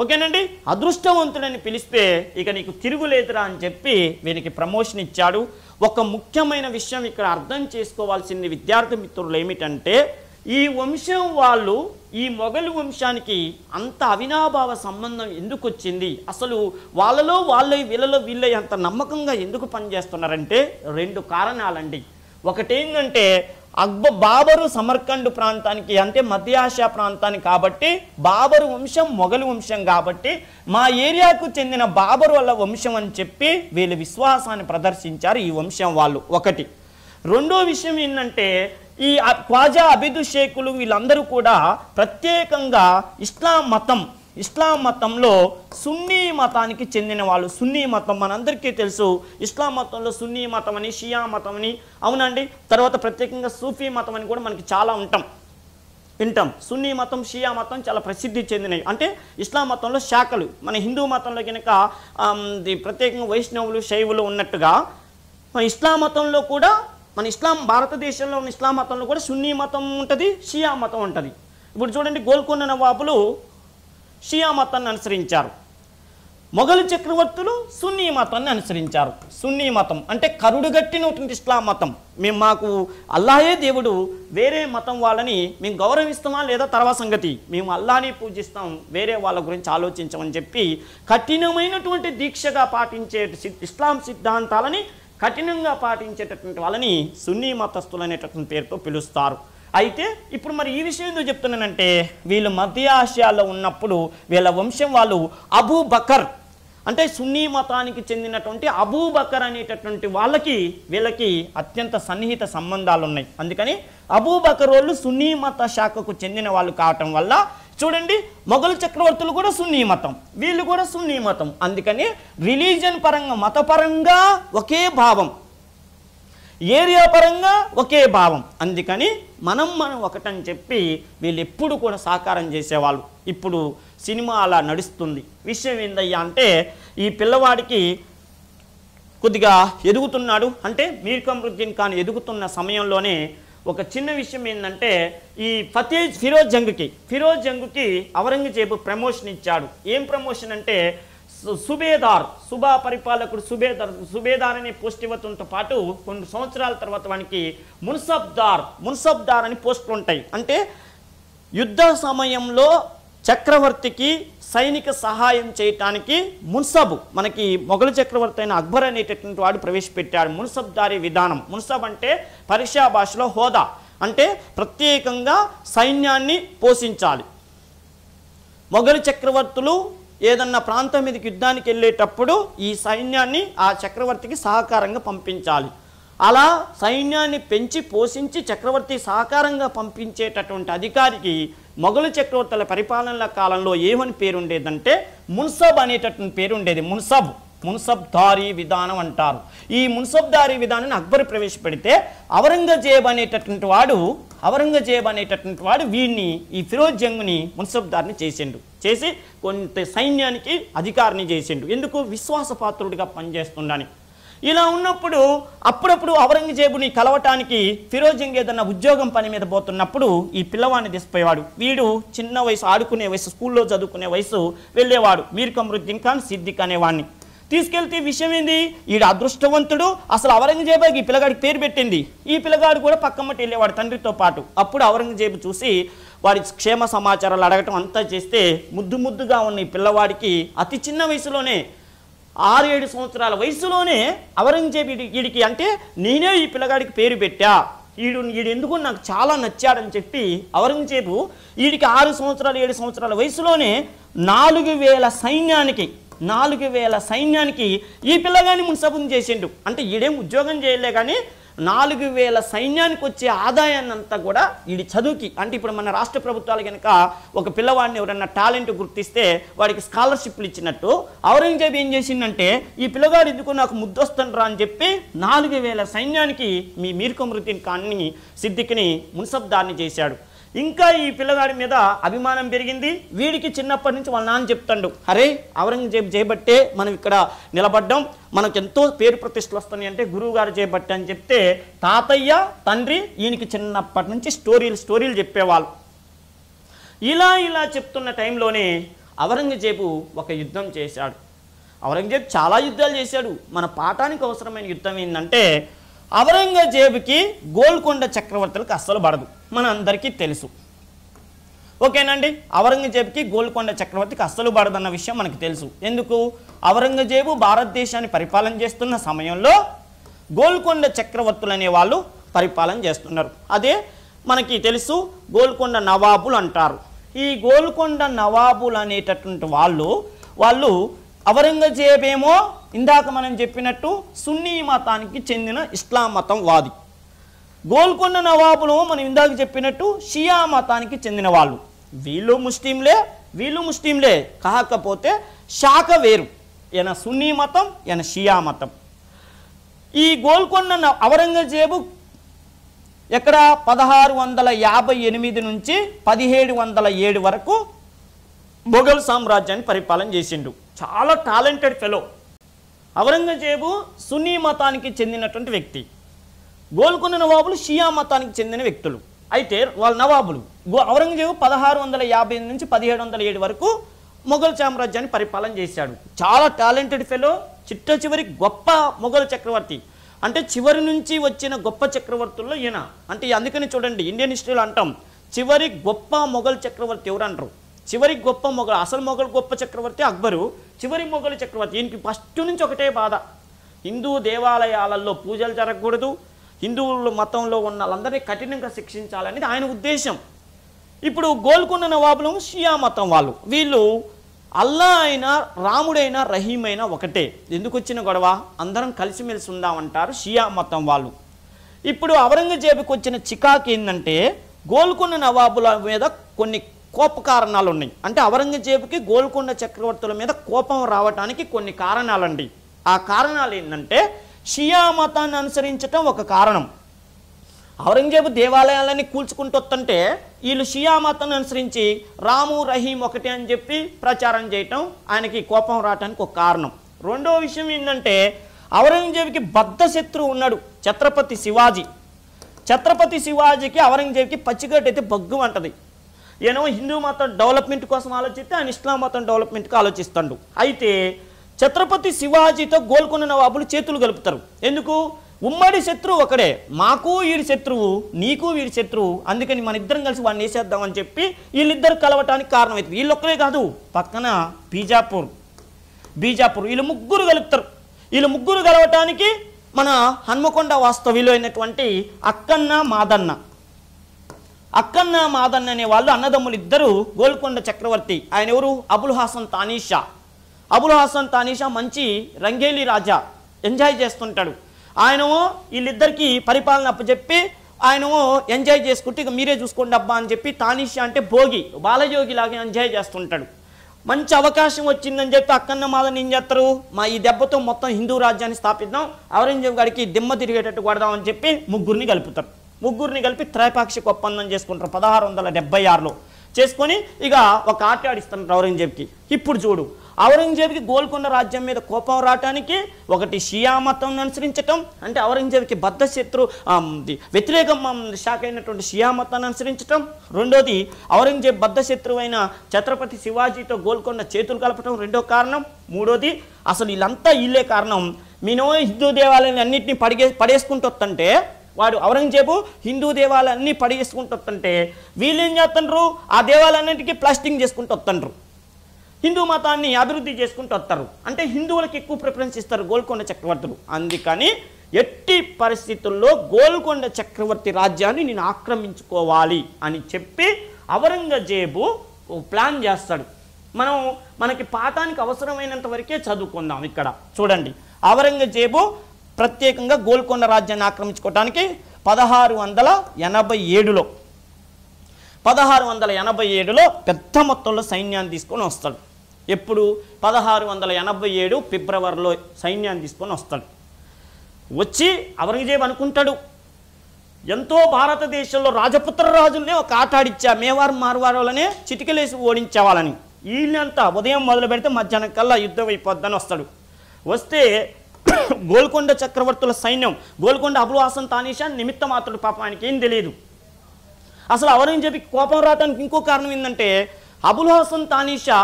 A: ఓకేనండి అదృష్టవంతుడని పిలిస్తే ఇక నీకు తిరుగులేదురా అని చెప్పి వీనికి ప్రమోషన్ ఇచ్చాడు ఒక ముఖ్యమైన విషయం ఇక్కడ అర్థం చేసుకోవాల్సింది విద్యార్థి మిత్రులు ఏమిటంటే ఈ వంశం వాళ్ళు ఈ మొఘలు వంశానికి అంత అవినాభావ సంబంధం ఎందుకు వచ్చింది అసలు వాళ్ళలో వాళ్ళ వీళ్ళలో వీళ్ళ అంత నమ్మకంగా ఎందుకు పనిచేస్తున్నారంటే రెండు కారణాలండి ఒకటేంటంటే అక్బ బాబరు సమర్కండ్ ప్రాంతానికి అంటే మధ్య ఆసియా ప్రాంతానికి కాబట్టి బాబరు వంశం మొఘలు వంశం కాబట్టి మా ఏరియాకు చెందిన బాబరు వాళ్ళ వంశం అని చెప్పి వీళ్ళు విశ్వాసాన్ని ప్రదర్శించారు ఈ వంశం వాళ్ళు ఒకటి రెండో విషయం ఏంటంటే ఈ క్వాజా అభిదు షేకులు వీళ్ళందరూ కూడా ప్రత్యేకంగా ఇస్లాం మతం ఇస్లాం మతంలో సున్నీ మతానికి చెందిన వాళ్ళు సున్నీ మతం మనందరికీ తెలుసు ఇస్లాం మతంలో సున్నీ మతం అని షియా మతం అని అవునండి తర్వాత ప్రత్యేకంగా సూఫీ మతం అని కూడా మనకి చాలా ఉంటాం వింటాం సున్నీ మతం షియా మతం చాలా ప్రసిద్ధి చెందినవి అంటే ఇస్లాం మతంలో శాఖలు మన హిందూ మతంలో కనుక ప్రత్యేకంగా వైష్ణవులు శైవులు ఉన్నట్టుగా ఇస్లాం మతంలో కూడా మన ఇస్లాం భారతదేశంలో ఉన్న ఇస్లాం మతంలో కూడా సున్నీ మతం ఉంటుంది షియా మతం ఉంటుంది ఇప్పుడు చూడండి గోల్కొండ నవాబులు షియా మతాన్ని అనుసరించారు మొఘలు చక్రవర్తులు సున్నీ మతాన్ని అనుసరించారు సున్నీ మతం అంటే కరుడుగట్టినటువంటి ఇస్లాం మతం మేము మాకు అల్లాహే దేవుడు వేరే మతం వాళ్ళని మేము గౌరవిస్తామా లేదా తర్వాత సంగతి మేము అల్లాని పూజిస్తాం వేరే వాళ్ళ గురించి ఆలోచించమని చెప్పి కఠినమైనటువంటి దీక్షగా పాటించే ఇస్లాం సిద్ధాంతాలని కఠినంగా పాటించేటటువంటి వాళ్ళని సున్నీ మతస్థులు అనేటటువంటి పేరుతో పిలుస్తారు అయితే ఇప్పుడు మరి ఈ విషయం ఎందుకు చెప్తున్నానంటే వీళ్ళు మధ్య ఆసియాలో ఉన్నప్పుడు వీళ్ళ వంశం వాళ్ళు అబూ బకర్ అంటే సున్నీ మతానికి చెందినటువంటి అబూబకర్ అనేటటువంటి వాళ్ళకి వీళ్ళకి అత్యంత సన్నిహిత సంబంధాలు ఉన్నాయి అందుకని అబూబకర్ వాళ్ళు సున్నీ మత శాఖకు చెందిన వాళ్ళు కావటం వల్ల చూడండి మొఘలు చక్రవర్తులు కూడా సున్నీ మతం వీళ్ళు కూడా సున్నీ మతం అందుకని రిలీజియన్ పరంగా మతపరంగా ఒకే భావం ఏరియా పరంగా ఒకే భావం అందుకని మనం మనం ఒకటని చెప్పి వీళ్ళు ఎప్పుడు కూడా సాకారం చేసేవాళ్ళు ఇప్పుడు సినిమా అలా నడుస్తుంది విషయం ఏందయ్యా అంటే ఈ పిల్లవాడికి కొద్దిగా ఎదుగుతున్నాడు అంటే మీర్కమృద్దిన్ ఖాన్ ఎదుగుతున్న సమయంలోనే ఒక చిన్న విషయం ఏంటంటే ఈ ఫతేజ్ ఫిరోజ్ జంగ్కి ఫిరోజ్ జంగ్కి ఔరంగజేబు ప్రమోషన్ ఇచ్చాడు ఏం ప్రమోషన్ అంటే సుబేదార్ సుభా పరిపాలకుడు సుబేదార్ సుబేదార్ అనే పోస్ట్ పాటు కొన్ని సంవత్సరాల తర్వాత వానికి మున్సబ్దార్ మున్సబ్దార్ అని పోస్టులు ఉంటాయి అంటే యుద్ధ సమయంలో చక్రవర్తికి సైనిక సహాయం చేయటానికి మున్సబ్ మనకి మొఘలు చక్రవర్తి అయిన అక్బర్ అనేటటువంటి వాడు ప్రవేశపెట్టాడు మున్సబ్దారి విధానం మున్సబ్ అంటే పరీక్షా భాషలో హోదా అంటే ప్రత్యేకంగా సైన్యాన్ని పోషించాలి మొఘలు చక్రవర్తులు ఏదన్నా ప్రాంతం మీదకి యుద్ధానికి వెళ్ళేటప్పుడు ఈ సైన్యాన్ని ఆ చక్రవర్తికి సహకారంగా పంపించాలి అలా సైన్యాన్ని పెంచి పోషించి చక్రవర్తి సహకారంగా పంపించేటటువంటి అధికారికి మొఘలు చక్రవర్తుల పరిపాలనల కాలంలో ఏమని పేరుండేదంటే మున్సబ్ అనేటటువంటి పేరుండేది మున్సబ్ మున్సబ్దారీ విధానం అంటారు ఈ మున్సబ్దారీ విధానాన్ని అక్బర్ ప్రవేశపెడితే ఔరంగజేబ్ అనేటటువంటి వాడు ఔరంగజేబ్ అనేటటువంటి వాడు వీడిని ఈ ఫిరోజ్ జంగ్ని మున్సబ్దారిని చేసిండు చేసి కొంత సైన్యానికి అధికారిని చేసిండు ఎందుకు విశ్వాసపాత్రుడిగా పనిచేస్తుండని ఇలా ఉన్నప్పుడు అప్పుడప్పుడు ఔరంగజేబుని కలవటానికి ఫిరోజింగ్ ఏదన్నా ఉద్యోగం పని మీద పోతున్నప్పుడు ఈ పిల్లవాడిని తీసిపోయేవాడు వీడు చిన్న వయసు ఆడుకునే వయసు స్కూల్లో చదువుకునే వయసు వెళ్ళేవాడు మీర్ కమరుద్దీన్ ఖాన్ సిద్దిక్ అనేవాడిని తీసుకెళ్తే విషయం ఏంది ఈడు అదృష్టవంతుడు అసలు ఔరంగజేబకి ఈ పిల్లగాడికి పేరు పెట్టింది ఈ పిల్లగాడు కూడా పక్కమ్మటి వెళ్ళేవాడు తండ్రితో పాటు అప్పుడు ఔరంగజేబు చూసి వారి క్షేమ సమాచారాలు అడగటం అంతా చేస్తే ముద్దు ముద్దుగా ఉన్న ఈ పిల్లవాడికి అతి చిన్న వయసులోనే ఆరు ఏడు సంవత్సరాల వయసులోనే ఔరంగజేబు వీడికి అంటే నేనే ఈ పిల్లగాడికి పేరు పెట్టా వీడు వీడు ఎందుకు నాకు చాలా నచ్చాడని చెప్పి ఔరంగజేబు వీడికి ఆరు సంవత్సరాలు ఏడు సంవత్సరాల వయసులోనే నాలుగు వేల సైన్యానికి నాలుగు వేల సైన్యానికి ఈ పిల్లగాని మున్సబం చేసిండు అంటే ఈడేం ఉద్యోగం చేయలే కానీ నాలుగు వేల సైన్యానికి వచ్చే ఆదాయాన్ని అంతా కూడా ఈడి చదువుకి అంటే ఇప్పుడు మన రాష్ట్ర ప్రభుత్వాలు కనుక ఒక పిల్లవాడిని ఎవరన్నా టాలెంట్ గుర్తిస్తే వాడికి స్కాలర్షిప్లు ఇచ్చినట్టు ఔరంగజేబు ఏం చేసిందంటే ఈ పిల్లగారు ఎందుకు నాకు ముద్దొస్తుండ్రా అని చెప్పి నాలుగు వేల సైన్యానికి మీ మీర్కమృతిని కాన్ని సిద్ధికిని మున్సబ్దాన్ని చేశాడు ఇంకా ఈ పిల్లగాడి మీద అభిమానం పెరిగింది వీడికి చిన్నప్పటి నుంచి వాళ్ళ నాన్న చెప్తాడు అరే ఔరంగజేబు చేయబట్టే మనం ఇక్కడ నిలబడ్డాం మనకు ఎంతో పేరు ప్రతిష్టలు వస్తున్నాయి అంటే గురువుగారు చేపట్టే చేయబట్టే అని చెప్తే తాతయ్య తండ్రి ఈయనకి చిన్నప్పటి నుంచి స్టోరీలు స్టోరీలు చెప్పేవాళ్ళు ఇలా ఇలా చెప్తున్న టైంలోనే ఔరంగజేబు ఒక యుద్ధం చేశాడు ఔరంగజేబు చాలా యుద్ధాలు చేశాడు మన పాఠానికి అవసరమైన యుద్ధం ఏంటంటే ఔరంగజేబుకి గోల్కొండ చక్రవర్తులకు అస్సలు పడదు మన అందరికీ తెలుసు ఓకేనండి ఔరంగజేబుకి గోల్కొండ చక్రవర్తికి అస్సలు పడదన్న విషయం మనకు తెలుసు ఎందుకు ఔరంగజేబు భారతదేశాన్ని పరిపాలన చేస్తున్న సమయంలో గోల్కొండ చక్రవర్తులు అనే వాళ్ళు పరిపాలన చేస్తున్నారు అదే మనకి తెలుసు గోల్కొండ నవాబులు అంటారు ఈ గోల్కొండ నవాబులు అనేటటువంటి వాళ్ళు వాళ్ళు ఔరంగజేబేమో ఇందాక మనం చెప్పినట్టు సున్నీ మతానికి చెందిన ఇస్లాం మతం వాది గోల్కొండ నవాబులు మనం ఇందాక చెప్పినట్టు షియా మతానికి చెందిన వాళ్ళు వీళ్ళు ముస్లింలే వీళ్ళు ముస్లింలే కాకపోతే శాఖ వేరు ఈయన సున్నీ మతం ఈయన షియా మతం ఈ గోల్కొండ ఔరంగజేబు ఎక్కడ పదహారు వందల యాభై ఎనిమిది నుంచి పదిహేడు వందల ఏడు వరకు మొఘల్ సామ్రాజ్యాన్ని పరిపాలన చేసిండు చాలా టాలెంటెడ్ ఫెలో ఔరంగజేబు సున్నీ మతానికి చెందినటువంటి వ్యక్తి గోల్కొండ నవాబులు షియా మతానికి చెందిన వ్యక్తులు అయితే వాళ్ళ నవాబులు ఔరంగజేబు పదహారు వందల యాభై నుంచి పదిహేడు వందల ఏడు వరకు మొఘల్ సామ్రాజ్యాన్ని పరిపాలన చేశాడు చాలా టాలెంటెడ్ ఫెలో చిట్ట చివరి గొప్ప మొఘల్ చక్రవర్తి అంటే చివరి నుంచి వచ్చిన గొప్ప చక్రవర్తుల్లో ఈయన అంటే అందుకని చూడండి ఇండియన్ హిస్టరీలో అంటాం చివరి గొప్ప మొఘల్ చక్రవర్తి ఎవరు అంటారు చివరి గొప్ప మొగలు అసలు మొఘలు గొప్ప చక్రవర్తి అక్బరు చివరి మొఘలు చక్రవర్తి ఈయనకి ఫస్ట్ నుంచి ఒకటే బాధ హిందూ దేవాలయాలలో పూజలు జరగకూడదు హిందువుల మతంలో ఉన్న వాళ్ళందరినీ కఠినంగా శిక్షించాలనేది ఆయన ఉద్దేశం ఇప్పుడు గోల్కొండ నవాబులు షియా మతం వాళ్ళు వీళ్ళు అల్లా అయినా రాముడైనా రహీమైనా ఒకటే ఎందుకు వచ్చిన గొడవ అందరం కలిసిమెలిసి ఉందామంటారు షియా మతం వాళ్ళు ఇప్పుడు ఔరంగజేబుకి వచ్చిన చికాకు ఏంటంటే గోల్కొండ నవాబుల మీద కొన్ని కోప కారణాలు ఉన్నాయి అంటే ఔరంగజేబుకి గోల్కొండ చక్రవర్తుల మీద కోపం రావటానికి కొన్ని కారణాలండి ఆ కారణాలు ఏంటంటే షియా మతాన్ని అనుసరించటం ఒక కారణం ఔరంగజేబు దేవాలయాలని కూల్చుకుంటొత్తంటే వీళ్ళు షియా మతాన్ని అనుసరించి రాము రహీం ఒకటి అని చెప్పి ప్రచారం చేయటం ఆయనకి కోపం రావడానికి ఒక కారణం రెండో విషయం ఏంటంటే ఔరంగజేబుకి బద్ధ శత్రువు ఉన్నాడు ఛత్రపతి శివాజీ ఛత్రపతి శివాజీకి ఔరంగజేబుకి పచ్చిగడ్డ అయితే బగ్గు అంటది ఈయనేమో హిందూ మతం డెవలప్మెంట్ కోసం ఆలోచిస్తే ఆయన ఇస్లాం మతం డెవలప్మెంట్కి ఆలోచిస్తాడు అయితే ఛత్రపతి శివాజీతో గోల్కొన్న నవాబులు చేతులు గలుపుతారు ఎందుకు ఉమ్మడి శత్రువు ఒకడే మాకు వీరి శత్రువు నీకు వీరి శత్రువు అందుకని మన ఇద్దరం కలిసి వాడిని వేసేద్దామని చెప్పి వీళ్ళిద్దరు కలవటానికి కారణమవుతుంది వీళ్ళొక్కరే కాదు పక్కన బీజాపూర్ బీజాపూర్ వీళ్ళు ముగ్గురు కలుపుతారు వీళ్ళు ముగ్గురు కలవటానికి మన హన్మకొండ వాస్తవిలో అయినటువంటి అక్కన్న మాదన్న అక్కన్న మాదన్న అనే వాళ్ళు అన్నదమ్ములు ఇద్దరు గోల్కొండ చక్రవర్తి ఆయన ఎవరు అబుల్ హాసన్ తానీషా అబుల్ హాసన్ తానీషా మంచి రంగేలి రాజా ఎంజాయ్ చేస్తుంటాడు ఆయనమో వీళ్ళిద్దరికీ పరిపాలన అప్పచెప్పి ఆయనమో ఎంజాయ్ చేసుకుంటే ఇక మీరే చూసుకోండి అబ్బా అని చెప్పి తానీషా అంటే భోగి బాలయోగి లాగా ఎంజాయ్ చేస్తుంటాడు మంచి అవకాశం వచ్చిందని చెప్పి అక్కన్న మాదని ఏం చేస్తారు మా ఈ దెబ్బతో మొత్తం హిందూ రాజ్యాన్ని స్థాపిద్దాం ఔరంగజేబు గారికి దిమ్మ తిరిగేటట్టు కొడదామని చెప్పి ముగ్గురిని కలుపుతారు ముగ్గురిని కలిపి త్రైపాక్షిక ఒప్పందం చేసుకుంటారు పదహారు వందల డెబ్బై ఆరులో చేసుకొని ఇక ఒక ఆట ఆడిస్తున్నారు ఔరంగజేబ్కి ఇప్పుడు చూడు ఔరంగజేబ్కి గోల్కొండ రాజ్యం మీద కోపం రావటానికి ఒకటి షియా మతం అనుసరించటం అంటే ఔరంగజేబ్కి శత్రు వ్యతిరేకం శాఖ అయినటువంటి షియా మతాన్ని అనుసరించటం రెండోది ఔరంగజేబ్ అయిన ఛత్రపతి శివాజీతో గోల్కొండ చేతులు కలపటం రెండో కారణం మూడోది అసలు వీళ్ళంతా ఇల్లే కారణం మీనో హిందూ దేవాలయాన్ని అన్నింటినీ పడిగే పడేసుకుంటొత్తంటే వాడు ఔరంగజేబు హిందూ దేవాలన్నీ పడేసుకుంటూ వస్తుంటే వీళ్ళు ఏం చేస్తుండ్రు ఆ దేవాలన్నింటికి ప్లాస్టింగ్ చేసుకుంటూ వస్తుండ్రు హిందూ మతాన్ని అభివృద్ధి చేసుకుంటూ వస్తారు అంటే హిందువులకు ఎక్కువ ప్రిఫరెన్స్ ఇస్తారు గోల్కొండ చక్రవర్తులు అందుకని ఎట్టి పరిస్థితుల్లో గోల్కొండ చక్రవర్తి రాజ్యాన్ని నేను ఆక్రమించుకోవాలి అని చెప్పి ఔరంగజేబు ప్లాన్ చేస్తాడు మనం మనకి పాఠానికి అవసరమైనంత వరకే చదువుకుందాం ఇక్కడ చూడండి ఔరంగజేబు ప్రత్యేకంగా గోల్కొండ రాజ్యాన్ని ఆక్రమించుకోవటానికి పదహారు వందల ఎనభై ఏడులో పదహారు వందల ఎనభై ఏడులో పెద్ద మొత్తంలో సైన్యాన్ని తీసుకొని వస్తాడు ఎప్పుడు పదహారు వందల ఎనభై ఏడు ఫిబ్రవరిలో సైన్యాన్ని తీసుకొని వస్తాడు వచ్చి ఔరంగజేబు అనుకుంటాడు ఎంతో భారతదేశంలో రాజపుత్ర రాజులనే ఒక ఆట ఆడిచ్చా మేవారు మార్వారులనే చిటికలేసి ఓడించేవాళ్ళని వీళ్ళంతా ఉదయం మొదలు పెడితే మధ్యాహ్నం కల్లా యుద్ధం అయిపోద్దని వస్తాడు వస్తే గోల్కొండ చక్రవర్తుల సైన్యం గోల్కొండ అబుల్ హాసన్ తానీషా నిమిత్త మాత్రుడు పాపం ఆయనకి ఏం తెలియదు అసలు అవరని చెప్పి కోపం రావడానికి ఇంకో కారణం ఏంటంటే అబుల్ హాసన్ తానీషా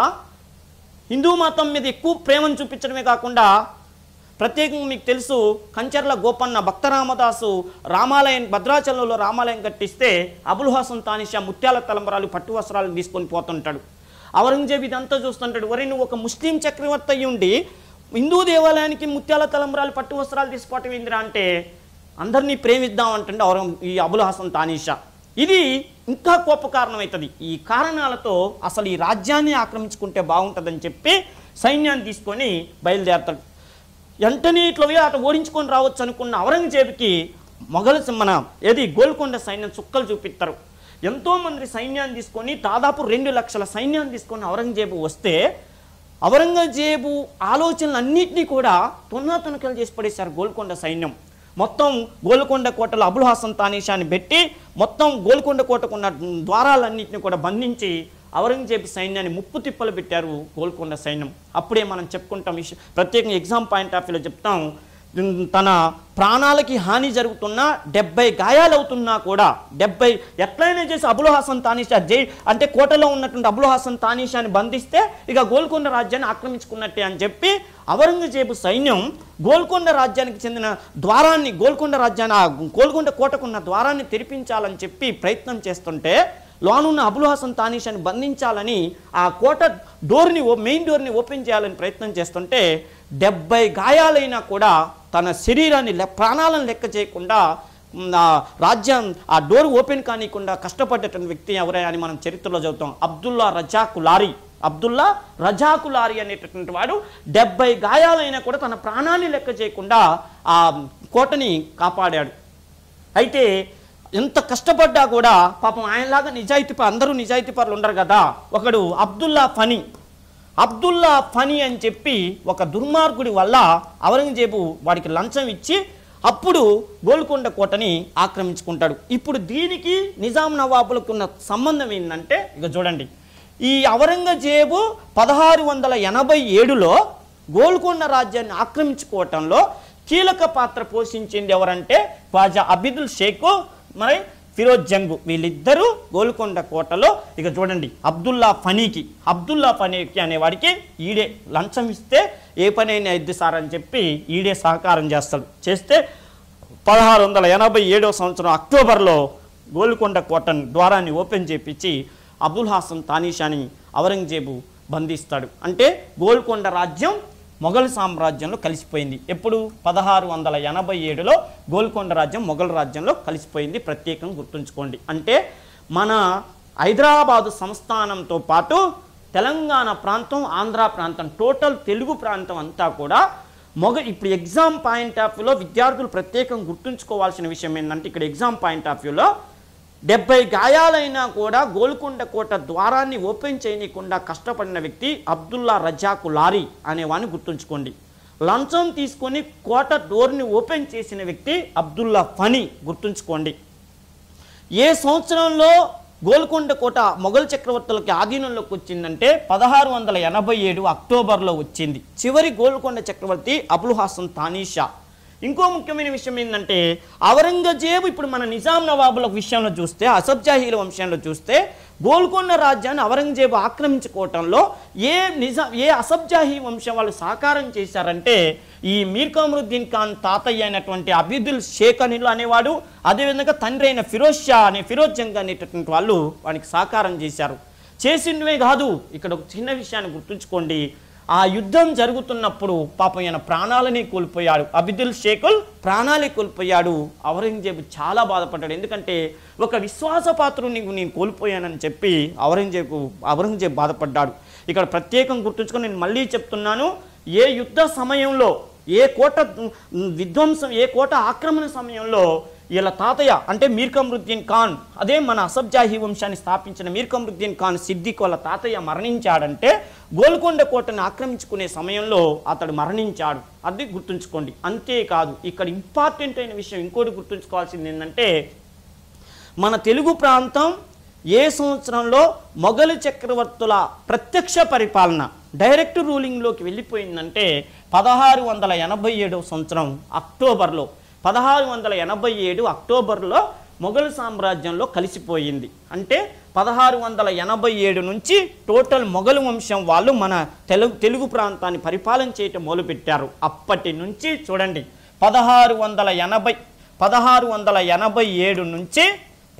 A: హిందూ మతం మీద ఎక్కువ ప్రేమను చూపించడమే కాకుండా ప్రత్యేకంగా మీకు తెలుసు కంచర్ల గోపన్న భక్త రామదాసు రామాలయం భద్రాచలంలో రామాలయం కట్టిస్తే అబుల్ హాసన్ తానీషా ముత్యాల తలంబరాలు పట్టు వస్త్రాలు తీసుకొని పోతుంటాడు ఔరంగజేబు ఇదంతా చూస్తుంటాడు వరే నువ్వు ఒక ముస్లిం చక్రవర్తి అయ్యి ఉండి హిందూ దేవాలయానికి ముత్యాల తలంబరాలు పట్టు వస్త్రాలు తీసుకోవటం ఏంటిరా అంటే అందరినీ ప్రేమిద్దాం అంటే ఔరం ఈ అబుల్ హసన్ తానీషా ఇది ఇంకా కోప కారణమవుతుంది ఈ కారణాలతో అసలు ఈ రాజ్యాన్ని ఆక్రమించుకుంటే బాగుంటుందని చెప్పి సైన్యాన్ని తీసుకొని బయలుదేరతాడు వెంటనే ఇట్లా పోయి అటు ఓడించుకొని రావచ్చు అనుకున్న ఔరంగజేబుకి మొఘల సింహన ఏది గోల్కొండ సైన్యం చుక్కలు చూపిస్తారు ఎంతోమంది సైన్యాన్ని తీసుకొని దాదాపు రెండు లక్షల సైన్యాన్ని తీసుకొని ఔరంగజేబు వస్తే ఔరంగజేబు ఆలోచనలన్నింటినీ కూడా తొనకలు చేసి పడేశారు గోల్కొండ సైన్యం మొత్తం గోల్కొండ కోటలో అబుల్ హాసన్ తానీషాన్ని పెట్టి మొత్తం గోల్కొండ కోటకున్న ద్వారాలన్నింటినీ కూడా బంధించి ఔరంగజేబు సైన్యాన్ని ముప్పు తిప్పలు పెట్టారు గోల్కొండ సైన్యం అప్పుడే మనం చెప్పుకుంటాం ప్రత్యేకంగా ఎగ్జామ్ పాయింట్ ఆఫ్ వ్యూలో చెప్తాం తన ప్రాణాలకి హాని జరుగుతున్నా డెబ్బై గాయాలవుతున్నా కూడా డెబ్బై ఎట్లయినా చేసి అబుల్ హాసన్ తానీషా జై అంటే కోటలో ఉన్నటువంటి అబుల్ హాసన్ తానీషాని బంధిస్తే ఇక గోల్కొండ రాజ్యాన్ని ఆక్రమించుకున్నట్టే అని చెప్పి ఔరంగజేబు సైన్యం గోల్కొండ రాజ్యానికి చెందిన ద్వారాన్ని గోల్కొండ రాజ్యాన్ని గోల్కొండ కోటకున్న ద్వారాన్ని తెరిపించాలని చెప్పి ప్రయత్నం చేస్తుంటే లోనున్న అబుల్ హాసన్ తానీషాని బంధించాలని ఆ కోట డోర్ని మెయిన్ డోర్ని ఓపెన్ చేయాలని ప్రయత్నం చేస్తుంటే డెబ్బై గాయాలైనా కూడా తన శరీరాన్ని ప్రాణాలను లెక్క చేయకుండా రాజ్యం ఆ డోర్ ఓపెన్ కానికుండా కష్టపడేటువంటి వ్యక్తి ఎవరే అని మనం చరిత్రలో చదువుతాం అబ్దుల్లా రజాకు లారీ అబ్దుల్లా రజాకు లారీ అనేటటువంటి వాడు డెబ్బై గాయాలైనా కూడా తన ప్రాణాన్ని లెక్క చేయకుండా ఆ కోటని కాపాడాడు అయితే ఎంత కష్టపడ్డా కూడా పాపం ఆయనలాగా నిజాయితీ అందరూ నిజాయితీ పరులు ఉండరు కదా ఒకడు అబ్దుల్లా ఫనీ అబ్దుల్లా ఫనీ అని చెప్పి ఒక దుర్మార్గుడి వల్ల ఔరంగజేబు వాడికి లంచం ఇచ్చి అప్పుడు గోల్కొండ కోటని ఆక్రమించుకుంటాడు ఇప్పుడు దీనికి నిజాం నవాబులకు ఉన్న సంబంధం ఏంటంటే ఇక చూడండి ఈ ఔరంగజేబు పదహారు వందల ఎనభై ఏడులో గోల్కొండ రాజ్యాన్ని ఆక్రమించుకోవటంలో కీలక పాత్ర పోషించింది ఎవరంటే ఖాజా అబిదుల్ షేక్ మరి ఫిరోజ్ జంగు వీళ్ళిద్దరూ గోల్కొండ కోటలో ఇక చూడండి అబ్దుల్లా ఫనీకి అబ్దుల్లా ఫనీకి అనేవాడికి ఈడే లంచం ఇస్తే ఏ పనైనా ఇద్ది సార్ అని చెప్పి ఈడే సహకారం చేస్తాడు చేస్తే పదహారు వందల ఎనభై ఏడవ సంవత్సరం అక్టోబర్లో గోల్కొండ కోటను ద్వారాన్ని ఓపెన్ చేపించి అబుల్ హాసన్ తానీషాని ఔరంగజేబు బంధిస్తాడు అంటే గోల్కొండ రాజ్యం మొఘల్ సామ్రాజ్యంలో కలిసిపోయింది ఎప్పుడు పదహారు వందల ఎనభై ఏడులో గోల్కొండ రాజ్యం మొఘల్ రాజ్యంలో కలిసిపోయింది ప్రత్యేకంగా గుర్తుంచుకోండి అంటే మన హైదరాబాదు సంస్థానంతో పాటు తెలంగాణ ప్రాంతం ఆంధ్ర ప్రాంతం టోటల్ తెలుగు ప్రాంతం అంతా కూడా మొగ ఇప్పుడు ఎగ్జామ్ పాయింట్ ఆఫ్ వ్యూలో విద్యార్థులు ప్రత్యేకంగా గుర్తుంచుకోవాల్సిన విషయం ఏంటంటే ఇక్కడ ఎగ్జామ్ పాయింట్ ఆఫ్ వ్యూలో డెబ్బై గాయాలైనా కూడా గోల్కొండ కోట ద్వారాన్ని ఓపెన్ చేయనీయకుండా కష్టపడిన వ్యక్తి అబ్దుల్లా రజాకు లారీ అనేవాడిని గుర్తుంచుకోండి లంచం తీసుకొని కోట డోర్ని ఓపెన్ చేసిన వ్యక్తి అబ్దుల్లా ఫనీ గుర్తుంచుకోండి ఏ సంవత్సరంలో గోల్కొండ కోట మొఘల్ చక్రవర్తులకి ఆధీనంలోకి వచ్చిందంటే పదహారు వందల ఎనభై ఏడు అక్టోబర్లో వచ్చింది చివరి గోల్కొండ చక్రవర్తి అబుల్ హాసన్ తానీషా ఇంకో ముఖ్యమైన విషయం ఏంటంటే ఔరంగజేబు ఇప్పుడు మన నిజాం నవాబుల విషయంలో చూస్తే అసబ్జాహీల వంశంలో చూస్తే గోల్కొండ రాజ్యాన్ని ఔరంగజేబు ఆక్రమించుకోవటంలో ఏ నిజాం ఏ అసబ్జాహీ వంశం వాళ్ళు సాకారం చేశారంటే ఈ మీర్ కమరుద్దీన్ ఖాన్ తాతయ్య అయినటువంటి అబిదుల్ షేఖ్ అనిల్ అనేవాడు అదేవిధంగా తండ్రి అయిన ఫిరోజ్ షా అనే ఫిరోజ్ జంగ్ అనేటటువంటి వాళ్ళు వానికి సాకారం చేశారు చేసినవే కాదు ఇక్కడ ఒక చిన్న విషయాన్ని గుర్తుంచుకోండి ఆ యుద్ధం జరుగుతున్నప్పుడు పాపం ఆయన ప్రాణాలని కోల్పోయాడు అబిదుల్ షేకుల్ ప్రాణాలే కోల్పోయాడు ఔరంగజేబు చాలా బాధపడ్డాడు ఎందుకంటే ఒక విశ్వాసపాత్రుని నేను కోల్పోయానని చెప్పి ఔరంగజేబు ఔరంగజేబు బాధపడ్డాడు ఇక్కడ ప్రత్యేకం గుర్తుంచుకొని నేను మళ్ళీ చెప్తున్నాను ఏ యుద్ధ సమయంలో ఏ కోట విధ్వంసం ఏ కోట ఆక్రమణ సమయంలో వీళ్ళ తాతయ్య అంటే మీర్కమృద్దీన్ ఖాన్ అదే మన అసబ్జాహీ వంశాన్ని స్థాపించిన మీర్కమృద్దీన్ ఖాన్ సిద్దిక్ వాళ్ళ తాతయ్య మరణించాడంటే గోల్కొండ కోటను ఆక్రమించుకునే సమయంలో అతడు మరణించాడు అది గుర్తుంచుకోండి అంతేకాదు ఇక్కడ ఇంపార్టెంట్ అయిన విషయం ఇంకోటి గుర్తుంచుకోవాల్సింది ఏంటంటే మన తెలుగు ప్రాంతం ఏ సంవత్సరంలో మొఘలు చక్రవర్తుల ప్రత్యక్ష పరిపాలన డైరెక్ట్ రూలింగ్లోకి వెళ్ళిపోయిందంటే పదహారు వందల ఎనభై ఏడవ సంవత్సరం అక్టోబర్లో పదహారు వందల ఎనభై ఏడు అక్టోబర్లో మొఘల్ సామ్రాజ్యంలో కలిసిపోయింది అంటే పదహారు వందల ఎనభై ఏడు నుంచి టోటల్ మొఘల్ వంశం వాళ్ళు మన తెలుగు తెలుగు ప్రాంతాన్ని పరిపాలన చేయటం మొదలుపెట్టారు అప్పటి నుంచి చూడండి పదహారు వందల ఎనభై పదహారు వందల ఎనభై ఏడు నుంచి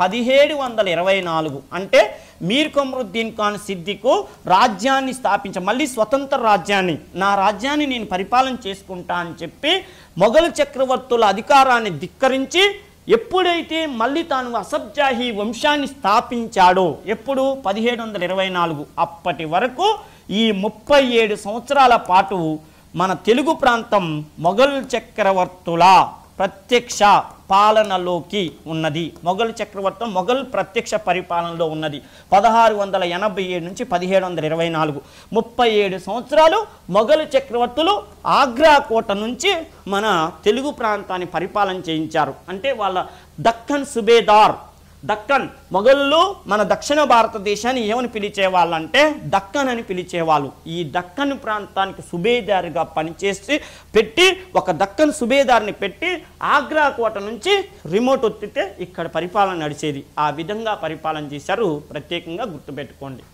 A: పదిహేడు వందల ఇరవై నాలుగు అంటే మీర్ కమరుద్దీన్ ఖాన్ సిద్దికు రాజ్యాన్ని స్థాపించ మళ్ళీ స్వతంత్ర రాజ్యాన్ని నా రాజ్యాన్ని నేను పరిపాలన చేసుకుంటా అని చెప్పి మొఘలు చక్రవర్తుల అధికారాన్ని ధిక్కరించి ఎప్పుడైతే మళ్ళీ తాను అసబ్జాహి వంశాన్ని స్థాపించాడో ఎప్పుడు పదిహేడు వందల ఇరవై నాలుగు అప్పటి వరకు ఈ ముప్పై ఏడు సంవత్సరాల పాటు మన తెలుగు ప్రాంతం మొఘల్ చక్రవర్తుల ప్రత్యక్ష పాలనలోకి ఉన్నది మొఘల్ చక్రవర్తం మొఘల్ ప్రత్యక్ష పరిపాలనలో ఉన్నది పదహారు వందల ఎనభై ఏడు నుంచి పదిహేడు వందల ఇరవై నాలుగు ముప్పై ఏడు సంవత్సరాలు మొఘల్ చక్రవర్తులు ఆగ్రా కోట నుంచి మన తెలుగు ప్రాంతాన్ని పరిపాలన చేయించారు అంటే వాళ్ళ దక్కన్ సుబేదార్ దక్కన్ మొఘళ్ళు మన దక్షిణ భారతదేశాన్ని ఏమని పిలిచేవాళ్ళంటే దక్కన్ అని పిలిచేవాళ్ళు ఈ దక్కన్ ప్రాంతానికి సుబేదారిగా పనిచేసి పెట్టి ఒక దక్కన్ సుబేదారిని పెట్టి ఆగ్రా కోట నుంచి రిమోట్ ఒత్తితే ఇక్కడ పరిపాలన నడిచేది ఆ విధంగా పరిపాలన చేశారు ప్రత్యేకంగా గుర్తుపెట్టుకోండి